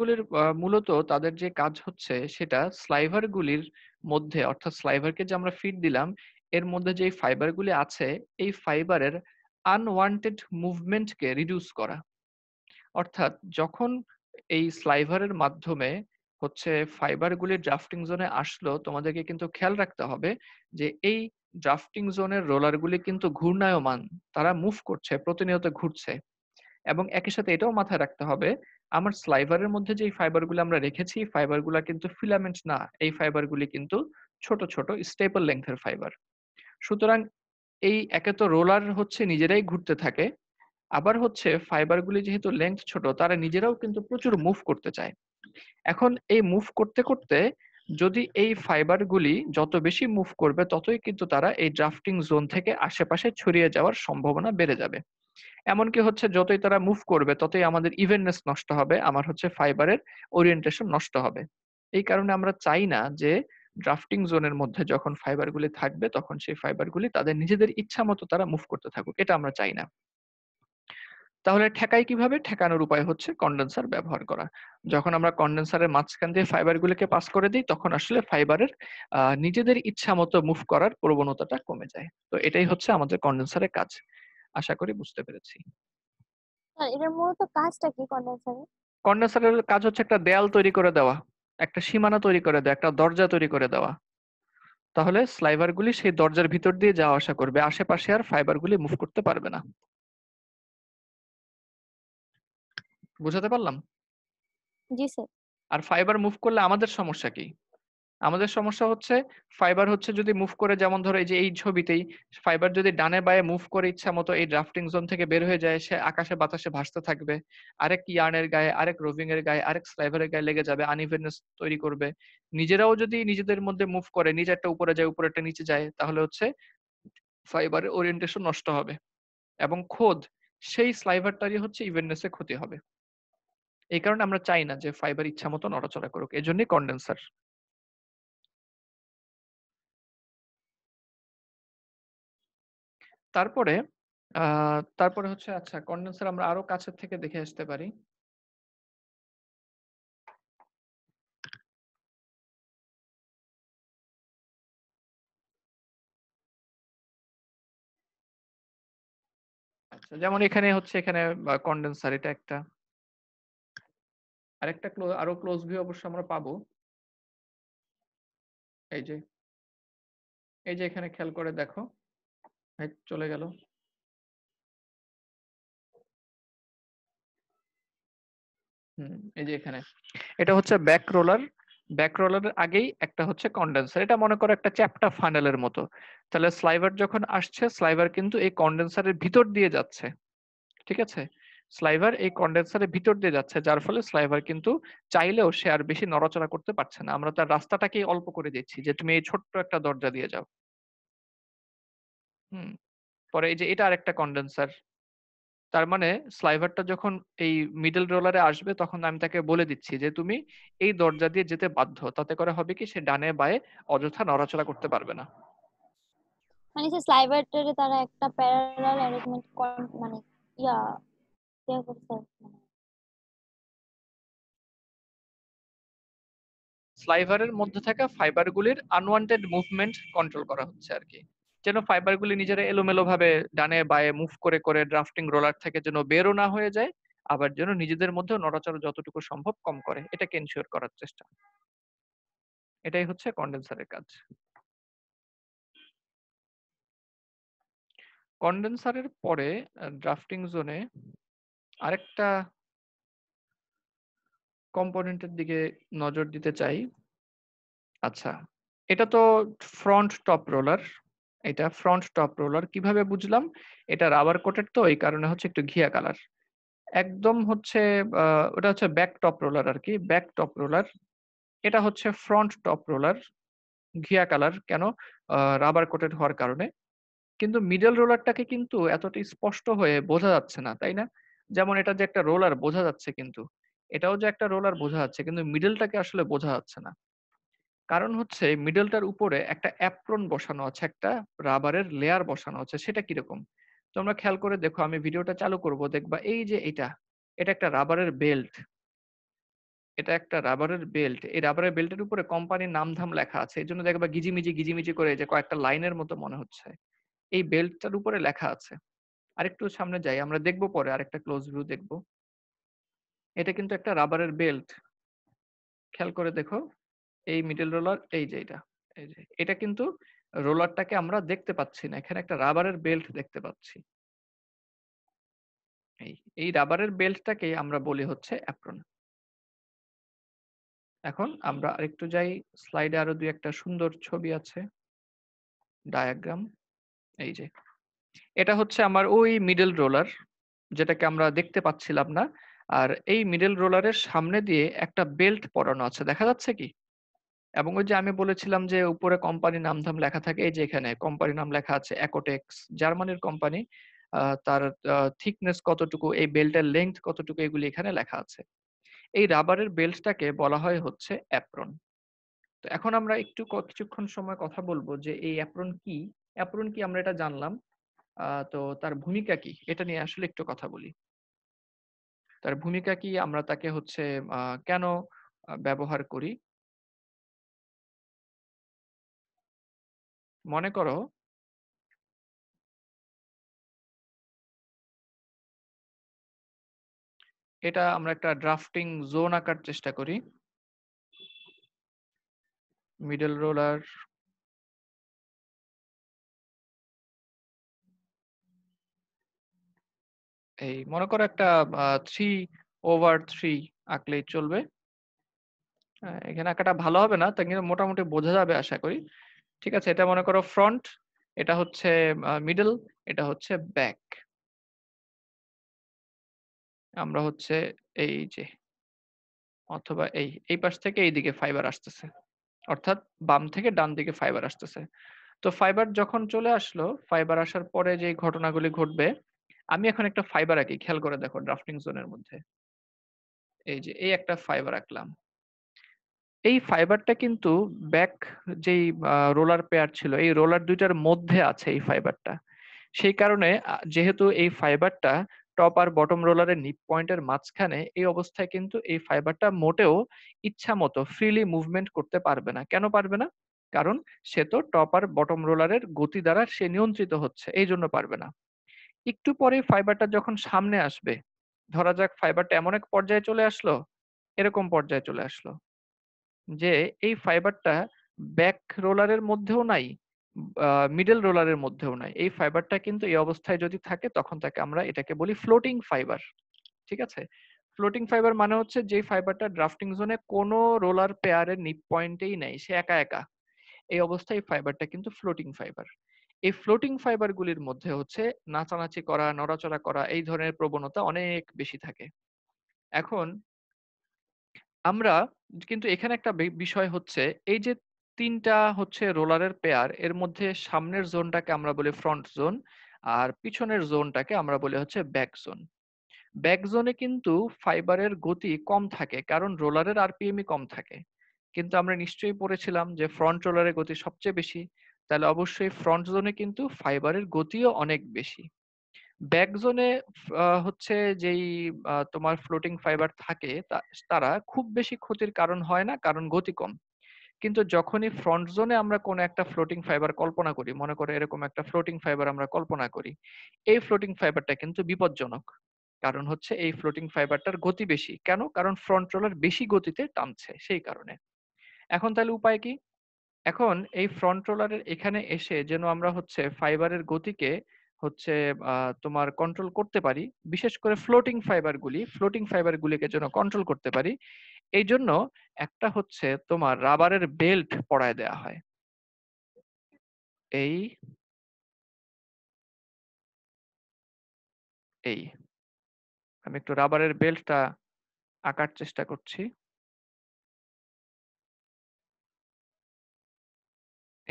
Speaker 1: গুলির মূলত তাদের যে কাজ হচ্ছে সেটা গুলির মধ্যে অর্থাৎ স্লাইভারকে যে আমরা ফিট দিলাম এর মধ্যে যে গুলি আছে এই ফাইবারের আনওয়ান্টেড মুভমেন্টকে রিডিউস করা অর্থাৎ যখন এই স্লাইভারের মাধ্যমে হচ্ছে ফাইবার গুলি ড্রাফটিং জোনে আসলো তোমাদেরকে কিন্তু খেয়াল রাখতে হবে যে এই ড্রাফটিং জোনের রোলারগুলি কিন্তু ঘূর্ণায়মান তারা মুভ করছে প্রতিনিয়ত ঘুরছে এবং একই সাথে এটাও মাথায় রাখতে হবে আমার স্লাইভারের মধ্যে যে ফাইবারগুলো আমরা রেখেছি ফাইবারগুলো কিন্তু ফিলামেন্ট না এই ফাইবারগুলি কিন্তু ছোট ছোট স্টেপল লেংথের ফাইবার সুতরাং এই একে তো রোলার হচ্ছে নিজেরাই ঘুরতে থাকে আবার হচ্ছে ফাইবারগুলি যেহেতু লেংথ ছোট তারা নিজেরাও কিন্তু প্রচুর মুভ করতে চায় এখন এই মুভ করতে করতে যদি এই ফাইবারগুলি যত বেশি মুভ করবে ততই কিন্তু তারা এই ড্রাফটিং জোন থেকে আশেপাশে ছড়িয়ে যাওয়ার সম্ভাবনা বেড়ে যাবে এমনকি হচ্ছে যতই তারা মুভ করবে ততই আমাদের ইভেননেস নষ্ট হবে আমার হচ্ছে ফাইবারের ওরিয়েন্টেশন নষ্ট হবে এই কারণে আমরা চাই না যে ড্রাফটিং জোনের মধ্যে যখন ফাইবারগুলি থাকবে তখন সেই ফাইবারগুলি তাদের নিজেদের ইচ্ছা মতো তারা মুভ করতে থাকুক এটা আমরা চাই না তাহলে ঠেকাই কিভাবে ঠেকানোর উপায় হচ্ছে কন্ডেন্সার ব্যবহার করা যখন আমরা কন্ডেন্সারের মাঝখান দিয়ে ফাইবারগুলোকে পাস করে দিই তখন আসলে ফাইবারের নিজেদের ইচ্ছা মতো মুভ করার প্রবণতাটা কমে যায় তো এটাই হচ্ছে আমাদের কন্ডেন্সারের কাজ আশা করি বুঝতে পেরেছি
Speaker 2: এটার মূলত কাজটা কি কন্ডেন্সারের
Speaker 1: কন্ডেন্সারের কাজ হচ্ছে একটা দেয়াল তৈরি করে দেওয়া একটা সীমানা তৈরি করে দেওয়া একটা দরজা তৈরি করে দেওয়া তাহলে স্লাইভারগুলি সেই দরজার ভিতর দিয়ে যাওয়া আসা করবে আশেপাশে আর ফাইবারগুলি মুভ করতে পারবে না বুঝাতে পারলাম জি স্যার আর ফাইবার মুভ করলে আমাদের সমস্যা কি আমাদের সমস্যা হচ্ছে ফাইবার হচ্ছে যদি মুভ করে যেমন ধরো এই যে এই ছবিতেই ফাইবার যদি ডানে বায়ে মুভ করে ইচ্ছা মতো এই ড্রাফটিং জোন থেকে বের হয়ে যায় সে আকাশে বাতাসে ভাসতে থাকবে আরেক ইয়ার্নের গায়ে আরেক রোভিং এর গায়ে আরেক স্লাইভারের গায়ে লেগে যাবে আনইভেননেস তৈরি করবে নিজেরাও যদি নিজেদের মধ্যে মুভ করে নিচে একটা উপরে যায় উপরে একটা নিচে যায় তাহলে হচ্ছে ফাইবারের ওরিয়েন্টেশন নষ্ট হবে এবং খোদ সেই স্লাইভারটারই হচ্ছে ইভেননেসে ক্ষতি হবে এই কারণে আমরা চাই না যে ফাইবার ইচ্ছা মতো নড়াচড়া করুক এই জন্যই কন্ডেন্সার
Speaker 2: তারপরে তারপরে হচ্ছে আচ্ছা কন্ডেন্সার আমরা আরো কাছের থেকে দেখে আসতে পারি আচ্ছা, যেমন এখানে হচ্ছে এখানে কন্ডেন্সার এটা একটা আরেকটা আরো ক্লোজ ভিউ অবশ্য আমরা পাবো এই যে এই যে এখানে খেয়াল করে দেখো চলে গেল
Speaker 1: এই যে এখানে এটা হচ্ছে ব্যাক রোলার ব্যাক রোলারের আগেই একটা হচ্ছে কন্ডেন্সার এটা মনে করো একটা চ্যাপটা ফানেলের মতো তাহলে স্লাইভার যখন আসছে স্লাইভার কিন্তু এই কন্ডেন্সারের ভিতর দিয়ে যাচ্ছে ঠিক আছে স্লাইভার এই কন্ডেন্সারের ভিতর দিয়ে যাচ্ছে যার ফলে স্লাইভার কিন্তু চাইলেও সে আর বেশি নড়াচড়া করতে পারছে না আমরা তার রাস্তাটাকেই অল্প করে দিচ্ছি যে তুমি এই ছোট্ট একটা দরজা দিয়ে যাও হুম পরে এই যে এটা আরেকটা কন্ডেন্সার তার মানে স্লাইভারটা যখন এই মিডল রোলারে আসবে তখন আমি তাকে বলে দিচ্ছি যে তুমি এই দরজা দিয়ে যেতে বাধ্য তাতে করে হবে কি সে ডানে বায়ে অযথা নড়াচড়া করতে পারবে না
Speaker 2: মানে সে স্লাইভারটারে তারা একটা প্যারালাল অ্যারেঞ্জমেন্ট মানে ইয়া শেয়ার করে স্যার স্লাইভারের মধ্যে থাকা ফাইবারগুলির
Speaker 1: আনওয়ান্টেড মুভমেন্ট কন্ট্রোল করা হচ্ছে আর কি যেন ফাইবারগুলি নিজেরা এলোমেলো ভাবে ডানে বায়ে মুভ করে করে ড্রাফটিং রোলার থেকে যেন বেরো না হয়ে যায় আবার যেন নিজেদের মধ্যে নড়াচড়া যতটুকু সম্ভব কম করে এটা এনশিওর করার চেষ্টা এটাই হচ্ছে
Speaker 2: কন্ডেন্সারের কাজ
Speaker 1: কন্ডেন্সারের পরে ড্রাফটিং জোনে আরেকটা কম্পোনেন্টের দিকে নজর দিতে চাই আচ্ছা এটা তো ফ্রন্ট টপ রোলার এটা ফ্রন্ট টপ রোলার কিভাবে বুঝলাম এটা রাবার কোটেড তো এই কারণে হচ্ছে একটু ঘিয়া কালার একদম হচ্ছে ওটা হচ্ছে ব্যাক টপ রোলার আর কি ব্যাক টপ রোলার এটা হচ্ছে ফ্রন্ট টপ রোলার ঘিয়া কালার কেন রাবার কোটেড হওয়ার কারণে কিন্তু মিডল রোলারটাকে কিন্তু এতটা স্পষ্ট হয়ে বোঝা যাচ্ছে না তাই না যেমন এটা যে একটা রোলার বোঝা যাচ্ছে কিন্তু এটাও যে একটা রোলার বোঝা যাচ্ছে কিন্তু মিডলটাকে আসলে বোঝা যাচ্ছে না কারণ হচ্ছে মিডলটার উপরে একটা অ্যাপ্রন বসানো আছে একটা রাবারের লেয়ার বসানো আছে সেটা কিরকম তোমরা খেয়াল করে দেখো আমি ভিডিওটা চালু করব দেখবা এই যে এটা এটা একটা রাবারের বেল্ট এটা একটা রাবারের বেল্ট এই রাবারের বেল্টের উপরে কোম্পানির নাম ধাম লেখা আছে এই জন্য দেখবা গিজিমিজি গিজিমিজি করে যে কয়েকটা লাইনের মতো মনে হচ্ছে এই বেল্টটার উপরে লেখা আছে আরেকটু সামনে যাই আমরা দেখব পরে আরেকটা ক্লোজ ভিউ দেখব এটা কিন্তু একটা রাবারের বেল্ট খেয়াল করে দেখো এই মিডল রোলার এই যে এটা এই যে এটা কিন্তু রোলারটাকে আমরা দেখতে পাচ্ছি না এখানে একটা রাবারের বেল্ট দেখতে পাচ্ছি এই এই রাবারের বেল্টটাকে আমরা বলি হচ্ছে
Speaker 2: অ্যাপ্রন এখন আমরা আরেকটু যাই স্লাইডে আরো দুই একটা
Speaker 1: সুন্দর ছবি আছে ডায়াগ্রাম এই যে এটা হচ্ছে আমার ওই মিডল রোলার যেটাকে আমরা দেখতে পাচ্ছিলাম না আর এই মিডল রোলারের সামনে দিয়ে একটা বেল্ট পরানো আছে দেখা যাচ্ছে কি এবং ওই যে আমি বলেছিলাম যে উপরে কোম্পানির নাম ধাম লেখা থাকে এই যে এখানে কোম্পানির নাম লেখা আছে একোটেক্স জার্মানির কোম্পানি তার থিকনেস কতটুকু এই বেল্টের লেন্থ কতটুকু এগুলি এখানে লেখা আছে এই রাবারের বেল্টটাকে বলা হয় হচ্ছে অ্যাপ্রন তো এখন আমরা একটু কিছুক্ষণ সময় কথা বলবো যে এই অ্যাপ্রন কি অ্যাপ্রন কি আমরা এটা জানলাম তো তার ভূমিকা কি এটা নিয়ে আসলে একটু কথা বলি তার ভূমিকা কি আমরা তাকে হচ্ছে কেন ব্যবহার করি
Speaker 2: মনে করো এটা আমরা একটা ড্রাফটিং জোন আঁকার চেষ্টা করি মিডল রোলার
Speaker 1: এই মনে করো একটা থ্রি ওভার থ্রি আঁকলেই চলবে এখানে আঁকাটা ভালো হবে না তা কিন্তু মোটামুটি বোঝা যাবে আশা করি ঠিক আছে এটা মনে করো ফ্রন্ট এটা হচ্ছে মিডল এটা হচ্ছে ব্যাক আমরা হচ্ছে এই যে অথবা এই এই পাশ থেকে এই দিকে ফাইবার আসতেছে অর্থাৎ বাম থেকে ডান দিকে ফাইবার আসতেছে তো ফাইবার যখন চলে আসলো ফাইবার আসার পরে যে ঘটনাগুলি ঘটবে আমি এখন একটা ফাইবার আঁকি খেয়াল করে দেখো ড্রাফটিং জোনের মধ্যে এই যে এই একটা ফাইবার আঁকলাম এই ফাইবারটা কিন্তু ব্যাক যেই রোলার পেয়ার ছিল এই রোলার দুইটার মধ্যে আছে এই ফাইবারটা সেই কারণে যেহেতু এই ফাইবারটা টপ আর বটম রোলারের নিপ পয়েন্টের মাঝখানে এই অবস্থায় কিন্তু এই ফাইবারটা মোটেও ইচ্ছা মতো ফ্রিলি মুভমেন্ট করতে পারবে না কেন পারবে না কারণ সে তো টপ আর বটম রোলারের গতি দ্বারা সে নিয়ন্ত্রিত হচ্ছে এই জন্য পারবে না একটু পরে ফাইবারটা যখন সামনে আসবে ধরা যাক ফাইবারটা এমন এক পর্যায়ে চলে আসলো এরকম পর্যায়ে চলে আসলো যে এই ফাইবারটা ব্যাক রোলারের মধ্যেও নাই মিডল রোলারের মধ্যেও নাই এই ফাইবারটা কিন্তু এই অবস্থায় যদি থাকে তখন তাকে আমরা এটাকে বলি ফ্লোটিং ফাইবার ঠিক আছে ফ্লোটিং ফাইবার মানে হচ্ছে যে ফাইবারটা ড্রাফটিং জোনে কোনো রোলার পেয়ারের নিপ পয়েন্টেই নাই সে একা একা এই অবস্থায় ফাইবারটা কিন্তু ফ্লোটিং ফাইবার এই ফ্লোটিং ফাইবারগুলির মধ্যে হচ্ছে নাচানাচি করা নড়াচড়া করা এই ধরনের প্রবণতা অনেক বেশি থাকে এখন আমরা কিন্তু এখানে একটা বিষয় হচ্ছে এই যে তিনটা হচ্ছে রোলারের পেয়ার এর মধ্যে সামনের জোনটাকে আমরা বলি ফ্রন্ট জোন আর পিছনের জোনটাকে আমরা বলি হচ্ছে ব্যাক জোন ব্যাক জোনে কিন্তু ফাইবারের গতি কম থাকে কারণ রোলারের আরপিএমই কম থাকে কিন্তু আমরা নিশ্চয়ই পড়েছিলাম যে ফ্রন্ট রোলারের গতি সবচেয়ে বেশি তাহলে অবশ্যই ফ্রন্ট জোনে কিন্তু ফাইবারের গতিও অনেক বেশি ব্যাক জোনে হচ্ছে যেই তোমার ফ্লোটিং ফাইবার থাকে তারা খুব বেশি ক্ষতির কারণ হয় না কারণ গতি কম কিন্তু যখনই ফ্রন্ট জোনে আমরা কোনো একটা ফ্লোটিং ফাইবার কল্পনা করি মনে করো এরকম একটা ফ্লোটিং ফাইবার আমরা কল্পনা করি এই ফ্লোটিং ফাইবারটা কিন্তু বিপজ্জনক কারণ হচ্ছে এই ফ্লোটিং ফাইবারটার গতি বেশি কেন কারণ ফ্রন্ট রোলার বেশি গতিতে টানছে সেই কারণে এখন তাহলে উপায় কি এখন এই ফ্রন্ট রোলারের এখানে এসে যেন আমরা হচ্ছে ফাইবারের গতিকে হচ্ছে তোমার কন্ট্রোল করতে পারি বিশেষ করে ফ্লোটিং ফাইবারগুলি ফ্লোটিং ফাইবারগুলিকে যেন কন্ট্রোল করতে পারি এই জন্য একটা হচ্ছে তোমার রাবারের বেল্ট পড়ায় দেয়া হয় এই
Speaker 2: এই আমি একটু রাবারের বেল্টটা আঁকার চেষ্টা করছি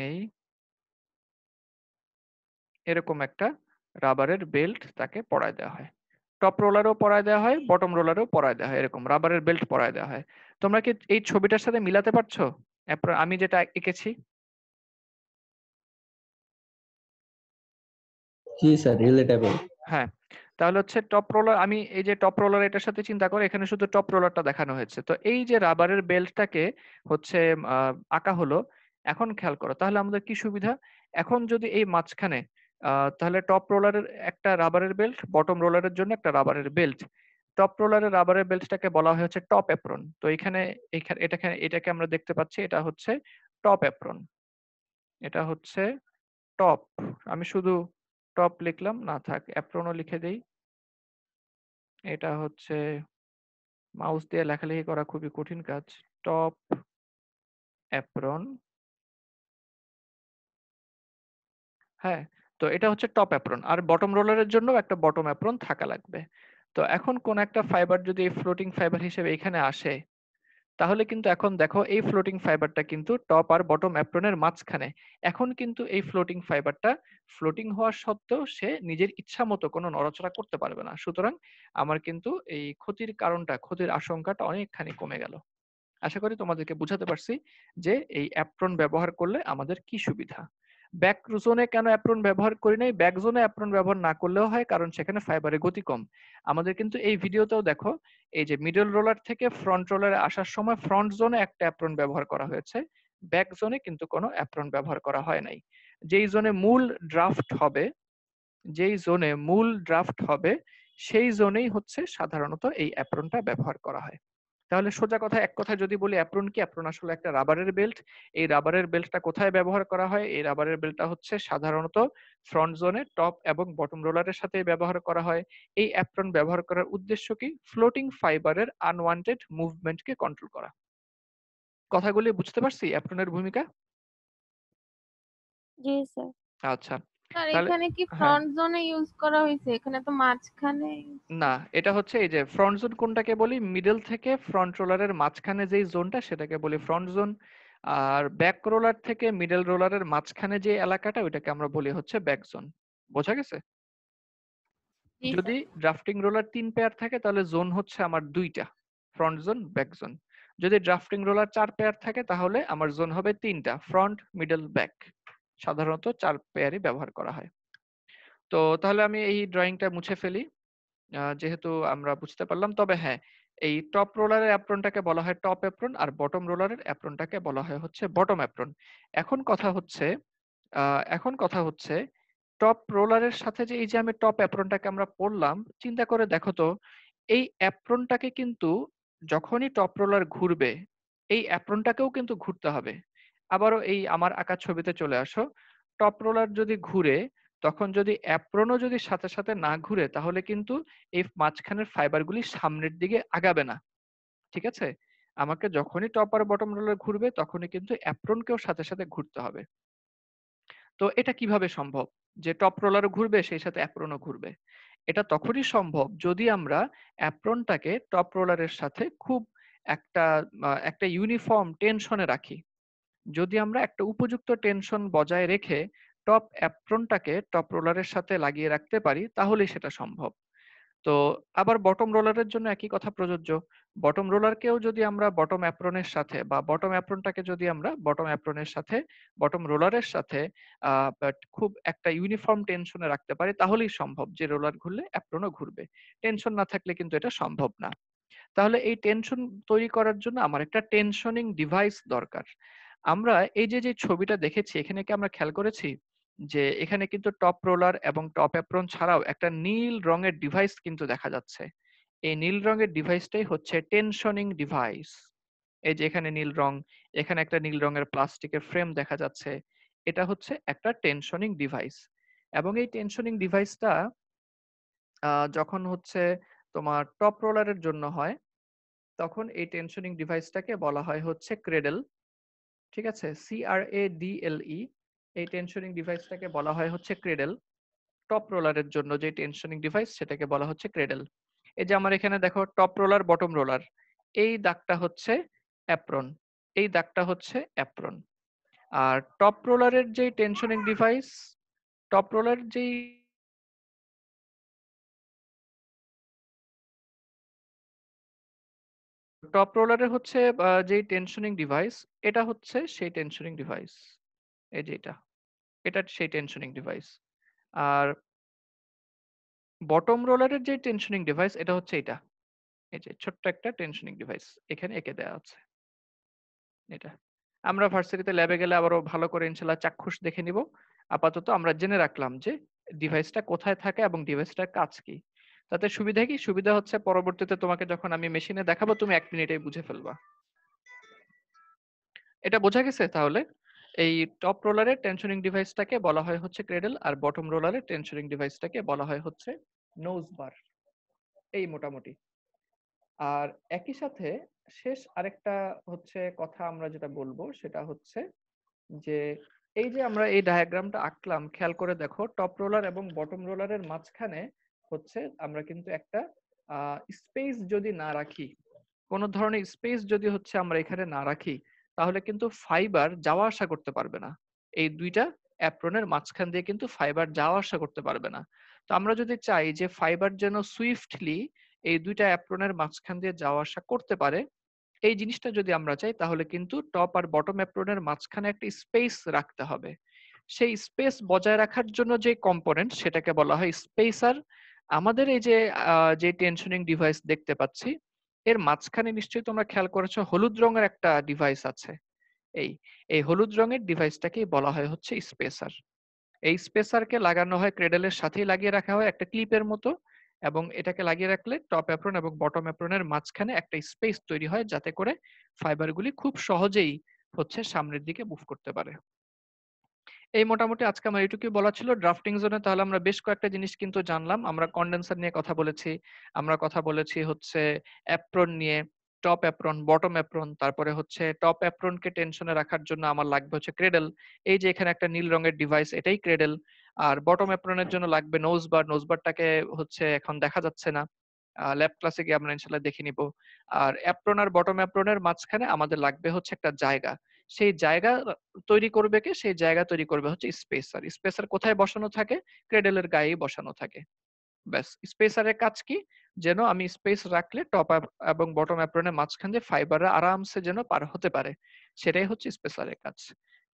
Speaker 1: এই এরকম একটা রাবারের বেল্ট তাকে পরায় দেওয়া হয় টপ রোলারও পরায় দেওয়া হয় বটম রোলারও পরায় দেওয়া হয় এরকম রাবারের বেল্ট পরায় দেওয়া হয় তোমরা কি এই ছবিটার সাথে মিলাতে পারছো আমি যেটা এঁকেছি হ্যাঁ তাহলে হচ্ছে টপ রোলার আমি এই যে টপ রোলার এটার সাথে চিন্তা করে এখানে শুধু টপ রোলারটা দেখানো হয়েছে তো এই যে রাবারের বেল্টটাকে হচ্ছে আঁকা হলো এখন খেয়াল করো তাহলে আমাদের কি সুবিধা এখন যদি এই মাঝখানে তাহলে টপ রোলারের একটা রাবারের বেল্ট বটম রোলারের জন্য একটা রাবারের বেল্ট টপ রোলারের রাবারের বেল্টটাকে বলা হয়েছে টপ অ্যাপ্রন তো এখানে এটাকে এটাকে আমরা দেখতে পাচ্ছি এটা হচ্ছে টপ অ্যাপ্রন এটা হচ্ছে টপ আমি শুধু টপ লিখলাম না থাক অ্যাপ্রনও লিখে দেই এটা হচ্ছে মাউস দিয়ে লেখালেখি করা খুবই কঠিন কাজ টপ অ্যাপ্রন হ্যাঁ তো এটা হচ্ছে টপ অ্যাপ্রন আর বটম রোলারের জন্য একটা বটম অ্যাপ্রন থাকা লাগবে তো এখন কোন একটা ফাইবার যদি এই ফ্লোটিং ফাইবার হিসেবে এখানে আসে তাহলে কিন্তু এখন দেখো এই ফ্লোটিং ফাইবারটা কিন্তু টপ আর বটম অ্যাপ্রনের মাঝখানে এখন কিন্তু এই ফ্লোটিং ফাইবারটা ফ্লোটিং হওয়ার সত্ত্বেও সে নিজের ইচ্ছা মতো কোনো নড়াচড়া করতে পারবে না সুতরাং আমার কিন্তু এই ক্ষতির কারণটা ক্ষতির আশঙ্কাটা অনেকখানি কমে গেল আশা করি তোমাদেরকে বুঝাতে পারছি যে এই অ্যাপ্রন ব্যবহার করলে আমাদের কি সুবিধা ব্যাক জোনে কেন অ্যাপ্রন ব্যবহার করি নাই ব্যাক জোনে অ্যাপ্রন ব্যবহার না করলেও হয় কারণ সেখানে ফাইবারের গতি কম আমাদের কিন্তু এই ভিডিওতেও দেখো এই যে মিডল রোলার থেকে ফ্রন্ট রোলারে আসার সময় ফ্রন্ট জোনে একটা অ্যাপ্রন ব্যবহার করা হয়েছে ব্যাক জোনে কিন্তু কোনো অ্যাপ্রন ব্যবহার করা হয় নাই যেই জোনে মূল ড্রাফট হবে যেই জোনে মূল ড্রাফট হবে সেই জোনেই হচ্ছে সাধারণত এই অ্যাপ্রনটা ব্যবহার করা হয় তাহলে সোজা কথা এক কথা যদি বলি অ্যাপ্রন কি অ্যাপ্রন আসলে একটা রাবারের বেল্ট এই রাবারের বেল্টটা কোথায় ব্যবহার করা হয় এই রাবারের বেল্টটা হচ্ছে সাধারণত ফ্রন্ট জোনে টপ এবং বটম রোলারের সাথে ব্যবহার করা হয় এই অ্যাপ্রন ব্যবহার করার উদ্দেশ্য কি ফ্লোটিং ফাইবারের আনওয়ান্টেড মুভমেন্টকে কন্ট্রোল করা কথাগুলি বুঝতে পারছি অ্যাপ্রনের ভূমিকা জি স্যার আচ্ছা স্যার এখানে
Speaker 2: কি ফ্রন্ট জোনে ইউজ করা হয়েছে এখানে তো মাঝখানে
Speaker 1: না এটা হচ্ছে এই যে ফ্রন্ট জোন কোনটাকে বলি মিডল থেকে ফ্রন্ট রোলারের মাঝখানে যেই জোনটা সেটাকে বলি ফ্রন্ট জোন আর ব্যাক রোলার থেকে মিডল রোলারের মাঝখানে যে এলাকাটা ওইটাকে আমরা বলি হচ্ছে ব্যাক জোন বোঝা গেছে যদি ড্রাফটিং রোলার তিন পেয়ার থাকে তাহলে জোন হচ্ছে আমার দুইটা ফ্রন্ট জোন ব্যাক জোন যদি ড্রাফটিং রোলার চার পেয়ার থাকে তাহলে আমার জোন হবে তিনটা ফ্রন্ট মিডল ব্যাক সাধারণত চার পেয়ারই ব্যবহার করা হয় তো তাহলে আমি এই ড্রয়িংটা মুছে ফেলি যেহেতু আমরা বুঝতে পারলাম তবে হ্যাঁ এই টপ রোলারের অ্যাপ্রনটাকে বলা হয় টপ অ্যাপ্রন আর বটম রোলারের অ্যাপ্রনটাকে বলা হয় হচ্ছে বটম অ্যাপ্রন এখন কথা হচ্ছে এখন কথা হচ্ছে টপ রোলারের সাথে যে এই যে আমি টপ অ্যাপ্রনটাকে আমরা পড়লাম চিন্তা করে দেখো তো এই অ্যাপ্রনটাকে কিন্তু যখনই টপ রোলার ঘুরবে এই অ্যাপ্রনটাকেও কিন্তু ঘুরতে হবে আবারও এই আমার আঁকা ছবিতে চলে আসো টপ রোলার যদি ঘুরে তখন যদি অ্যাপ্রনও যদি সাথে সাথে না ঘুরে তাহলে কিন্তু এই মাঝখানের ফাইবারগুলি সামনের দিকে আগাবে না ঠিক আছে আমাকে যখনই টপ আর বটম রোলার ঘুরবে তখনই কিন্তু অ্যাপ্রনকেও সাথে সাথে ঘুরতে হবে তো এটা কিভাবে সম্ভব যে টপ রোলারও ঘুরবে সেই সাথে অ্যাপ্রনও ঘুরবে এটা তখনই সম্ভব যদি আমরা অ্যাপ্রনটাকে টপ রোলারের সাথে খুব একটা একটা ইউনিফর্ম টেনশনে রাখি যদি আমরা একটা উপযুক্ত টেনশন বজায় রেখে টপ অ্যাপ্রনটাকে টপ রোলারের সাথে লাগিয়ে রাখতে পারি তাহলেই সেটা সম্ভব তো আবার বটম রোলারের জন্য একই কথা প্রযোজ্য বটম রোলারকেও যদি আমরা বটম অ্যাপ্রনের সাথে বা বটম অ্যাপ্রনটাকে যদি আমরা বটম অ্যাপ্রনের সাথে বটম রোলারের সাথে খুব একটা ইউনিফর্ম টেনশনে রাখতে পারি তাহলেই সম্ভব যে রোলার ঘুরলে অ্যাপ্রনও ঘুরবে টেনশন না থাকলে কিন্তু এটা সম্ভব না তাহলে এই টেনশন তৈরি করার জন্য আমার একটা টেনশনিং ডিভাইস দরকার আমরা এই যে যে ছবিটা দেখেছি এখানে কি আমরা খেয়াল করেছি যে এখানে কিন্তু টপ রোলার এবং টপ অ্যাপ্রন ছাড়াও একটা নীল রঙের ডিভাইস কিন্তু দেখা যাচ্ছে এই নীল রঙের ডিভাইসটাই হচ্ছে টেনশনিং ডিভাইস এই যে এখানে নীল রং এখানে একটা নীল রঙের প্লাস্টিকের ফ্রেম দেখা যাচ্ছে এটা হচ্ছে একটা টেনশনিং ডিভাইস এবং এই টেনশনিং ডিভাইসটা যখন হচ্ছে তোমার টপ রোলারের জন্য হয় তখন এই টেনশনিং ডিভাইসটাকে বলা হয় হচ্ছে ক্রেডেল ঠিক আছে সি আর এ ই এই টেনশনিং ডিভাইসটাকে বলা হয় হচ্ছে ক্রেডেল টপ রোলারের জন্য যে টেনশনিং ডিভাইস সেটাকে বলা হচ্ছে ক্রেডেল এই যে আমার এখানে দেখো টপ রোলার বটম রোলার এই দাগটা হচ্ছে অ্যাপ্রন এই দাগটা হচ্ছে অ্যাপ্রন আর টপ রোলারের যে টেনশনিং ডিভাইস টপ রোলার যেই টপ রোলারে হচ্ছে যে টেনশনিং ডিভাইস এটা হচ্ছে সেই টেনশনিং ডিভাইস এই যে এটা এটা সেই টেনশনিং ডিভাইস আর বটম রোলারের যে টেনশনিং ডিভাইস এটা হচ্ছে এটা এই যে ছোট্ট একটা টেনশনিং ডিভাইস এখানে এঁকে দেওয়া আছে এটা আমরা ভার্সিটিতে ল্যাবে গেলে আবারও ভালো করে ইনশাল্লাহ চাক্ষুষ দেখে নিব আপাতত আমরা জেনে রাখলাম যে ডিভাইসটা কোথায় থাকে এবং ডিভাইসটার কাজ কি তাতে সুবিধা কি সুবিধা হচ্ছে পরবর্তীতে তোমাকে যখন আমি মেশিনে দেখাবো তুমি এক মিনিটে বুঝে ফেলবা এটা বোঝা গেছে তাহলে এই টপ রোলারের টেনশনিং ডিভাইসটাকে বলা হয় হচ্ছে ক্রেডেল আর বটম রোলারের টেনশনিং ডিভাইসটাকে বলা হয় হচ্ছে নোজ বার এই মোটামুটি আর একই সাথে শেষ আরেকটা হচ্ছে কথা আমরা যেটা বলবো সেটা হচ্ছে যে এই যে আমরা এই ডায়াগ্রামটা আঁকলাম খেয়াল করে দেখো টপ রোলার এবং বটম রোলারের মাঝখানে হচ্ছে আমরা কিন্তু একটা স্পেস যদি না রাখি কোন ধরনের স্পেস যদি হচ্ছে আমরা এখানে না রাখি তাহলে কিন্তু ফাইবার যাওয়া আসা করতে পারবে না এই দুইটা অ্যাপ্রনের মাঝখান দিয়ে কিন্তু ফাইবার যাওয়া আসা করতে পারবে না তো আমরা যদি চাই যে ফাইবার যেন সুইফটলি এই দুইটা অ্যাপ্রনের মাঝখান দিয়ে যাওয়া আসা করতে পারে এই জিনিসটা যদি আমরা চাই তাহলে কিন্তু টপ আর বটম অ্যাপ্রনের মাঝখানে একটা স্পেস রাখতে হবে সেই স্পেস বজায় রাখার জন্য যে কম্পোনেন্ট সেটাকে বলা হয় স্পেসার আমাদের এই যে যে টেনশনিং ডিভাইস দেখতে পাচ্ছি এর মাঝখানে নিশ্চয়ই তোমরা খেয়াল করেছো হলুদ রঙের একটা ডিভাইস আছে এই এই হলুদ রঙের ডিভাইসটাকেই বলা হয় হচ্ছে স্পেসার এই স্পেসারকে লাগানো হয় ক্রেডেলের সাথেই লাগিয়ে রাখা হয় একটা ক্লিপের মতো এবং এটাকে লাগিয়ে রাখলে টপ অ্যাপ্রন এবং বটম অ্যাপ্রনের মাঝখানে একটা স্পেস তৈরি হয় যাতে করে ফাইবারগুলি খুব সহজেই হচ্ছে সামনের দিকে মুভ করতে পারে এই মোটামুটি আজকে আমার এটুকুই বলা ছিল ড্রাফটিং জোনে তাহলে আমরা বেশ কয়েকটা জিনিস কিন্তু জানলাম আমরা কন্ডেন্সার নিয়ে কথা বলেছি আমরা কথা বলেছি হচ্ছে অ্যাপ্রন নিয়ে টপ অ্যাপ্রন বটম অ্যাপ্রন তারপরে হচ্ছে টপ অ্যাপ্রনকে টেনশনে রাখার জন্য আমার লাগবে হচ্ছে ক্রেডেল এই যে এখানে একটা নীল রঙের ডিভাইস এটাই ক্রেডেল আর বটম অ্যাপ্রনের জন্য লাগবে নোজ বার নোজ বারটাকে হচ্ছে এখন দেখা যাচ্ছে না ল্যাব ক্লাসে গিয়ে আমরা ইনশাল্লাহ দেখে নিব আর অ্যাপ্রন আর বটম অ্যাপ্রনের মাঝখানে আমাদের লাগবে হচ্ছে একটা জায়গা সেই জায়গা তৈরি করবে কে সেই জায়গা তৈরি করবে হচ্ছে স্পেসার স্পেসার কোথায় বসানো থাকে ক্রেডেলের গায়ে বসানো থাকে ব্যাস স্পেসারের কাজ কি যেন আমি স্পেস রাখলে টপ আপ এবং বটম অ্যাপ্রনের মাঝখান দিয়ে ফাইবার আরামসে যেন পার হতে পারে সেটাই হচ্ছে স্পেসারের কাজ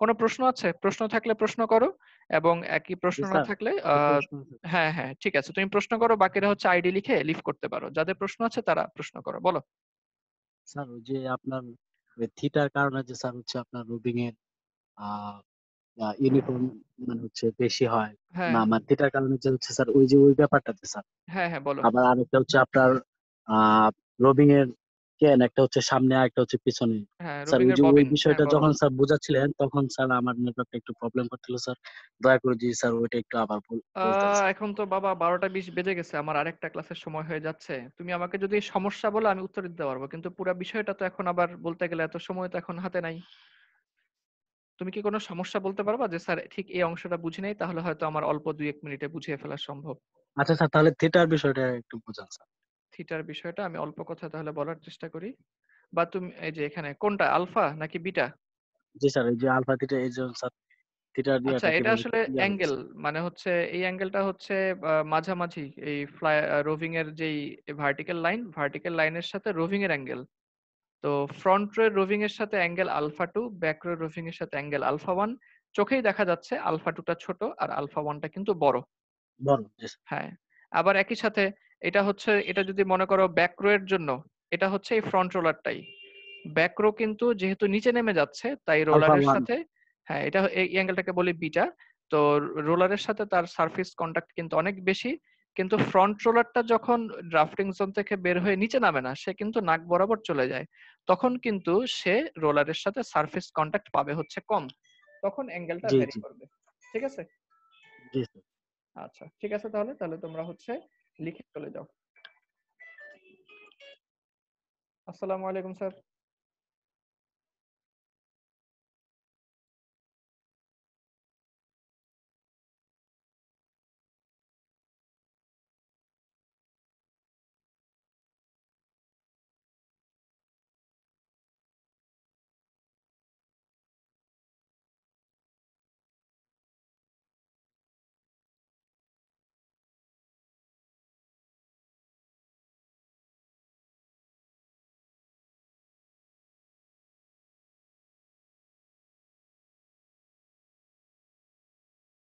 Speaker 1: কোনো প্রশ্ন আছে প্রশ্ন থাকলে প্রশ্ন করো এবং একই প্রশ্ন না থাকলে হ্যাঁ হ্যাঁ ঠিক আছে তুমি প্রশ্ন করো বাকিরা হচ্ছে আইডি লিখে লিভ করতে পারো যাদের প্রশ্ন আছে তারা প্রশ্ন করো বলো
Speaker 2: স্যার ওই যে আপনার মানে থিটার কারণে যে স্যার হচ্ছে আপনার রুবিং এর ইউনিফর্ম মানে হচ্ছে বেশি হয় হ্যাঁ। না মানে থিটার কারণে যে হচ্ছে স্যার ওই যে ওই ব্যাপারটাতে স্যার
Speaker 1: হ্যাঁ হ্যাঁ বলো আবার
Speaker 2: আরেকটা হচ্ছে আপনার রুবিং এর ক্যান একটা হচ্ছে সামনে আর একটা হচ্ছে পিছনে
Speaker 1: হ্যাঁ, স্যার ওই যে ওই হ্যাঁ, বিষয়টা যখন স্যার
Speaker 2: বোঝাচ্ছিলেন তখন স্যার আমার নেটওয়ার্কটা একটু প্রবলেম করছিল স্যার দয়া করে জি স্যার ওইটা একটু আবার
Speaker 1: এখন তো বাবা বারোটা বিশ বেজে গেছে আমার আরেকটা ক্লাসের সময় হয়ে যাচ্ছে তুমি আমাকে যদি সমস্যা বলো আমি উত্তর দিতে পারবো কিন্তু পুরো বিষয়টা তো এখন আবার বলতে গেলে এত সময় তো এখন হাতে নাই তুমি কি কোনো সমস্যা বলতে পারবা যে স্যার ঠিক এই অংশটা বুঝি নাই তাহলে হয়তো আমার অল্প দুই এক মিনিটে বুঝিয়ে ফেলা সম্ভব
Speaker 2: আচ্ছা স্যার তাহলে থিয়েটার বিষয়টা একটু বোঝান স্যার
Speaker 1: থিটার বিষয়টা আমি অল্প কথা তাহলে বলার চেষ্টা করি বা তুমি এই যে এখানে কোনটা আলফা নাকি বিটা
Speaker 2: জি স্যার এই যে আলফা থিটা এই যে স্যার থিটা দিয়ে আচ্ছা এটা আসলে অ্যাঙ্গেল
Speaker 1: মানে হচ্ছে এই অ্যাঙ্গেলটা হচ্ছে মাঝামাঝি এই ফ্লাই রোভিং এর যেই ভার্টিক্যাল লাইন ভার্টিক্যাল লাইনের সাথে রোভিং এর অ্যাঙ্গেল তো ফ্রন্ট রোয়ের রোভিং এর সাথে অ্যাঙ্গেল আলফা টু ব্যাক রোয়ের রোভিং এর সাথে অ্যাঙ্গেল আলফা ওয়ান চোখেই দেখা যাচ্ছে আলফা টুটা ছোট আর আলফা ওয়ানটা কিন্তু বড় বড় হ্যাঁ আবার একই সাথে এটা হচ্ছে এটা যদি মনে করো ব্যাক্রো এর জন্য এটা হচ্ছে এই ফ্রন্ট রোলারটাই ব্যাক্রো কিন্তু যেহেতু নিচে নেমে যাচ্ছে তাই রোলারের সাথে হ্যাঁ এটা এই অ্যাঙ্গেলটাকে বলি বিটা তো রোলারের সাথে তার সারফেস কন্টাক্ট কিন্তু অনেক বেশি কিন্তু ফ্রন্ট রোলারটা যখন ড্রাফটিং জোন থেকে বের হয়ে নিচে নামে না সে কিন্তু নাক বরাবর চলে যায় তখন কিন্তু সে রোলারের সাথে সারফেস কন্টাক্ট পাবে হচ্ছে কম তখন অ্যাঙ্গেলটা ভেরি করবে ঠিক আছে আচ্ছা ঠিক আছে তাহলে তাহলে তোমরা হচ্ছে লিখে চলে যাও আসসালামু
Speaker 2: আলাইকুম স্যার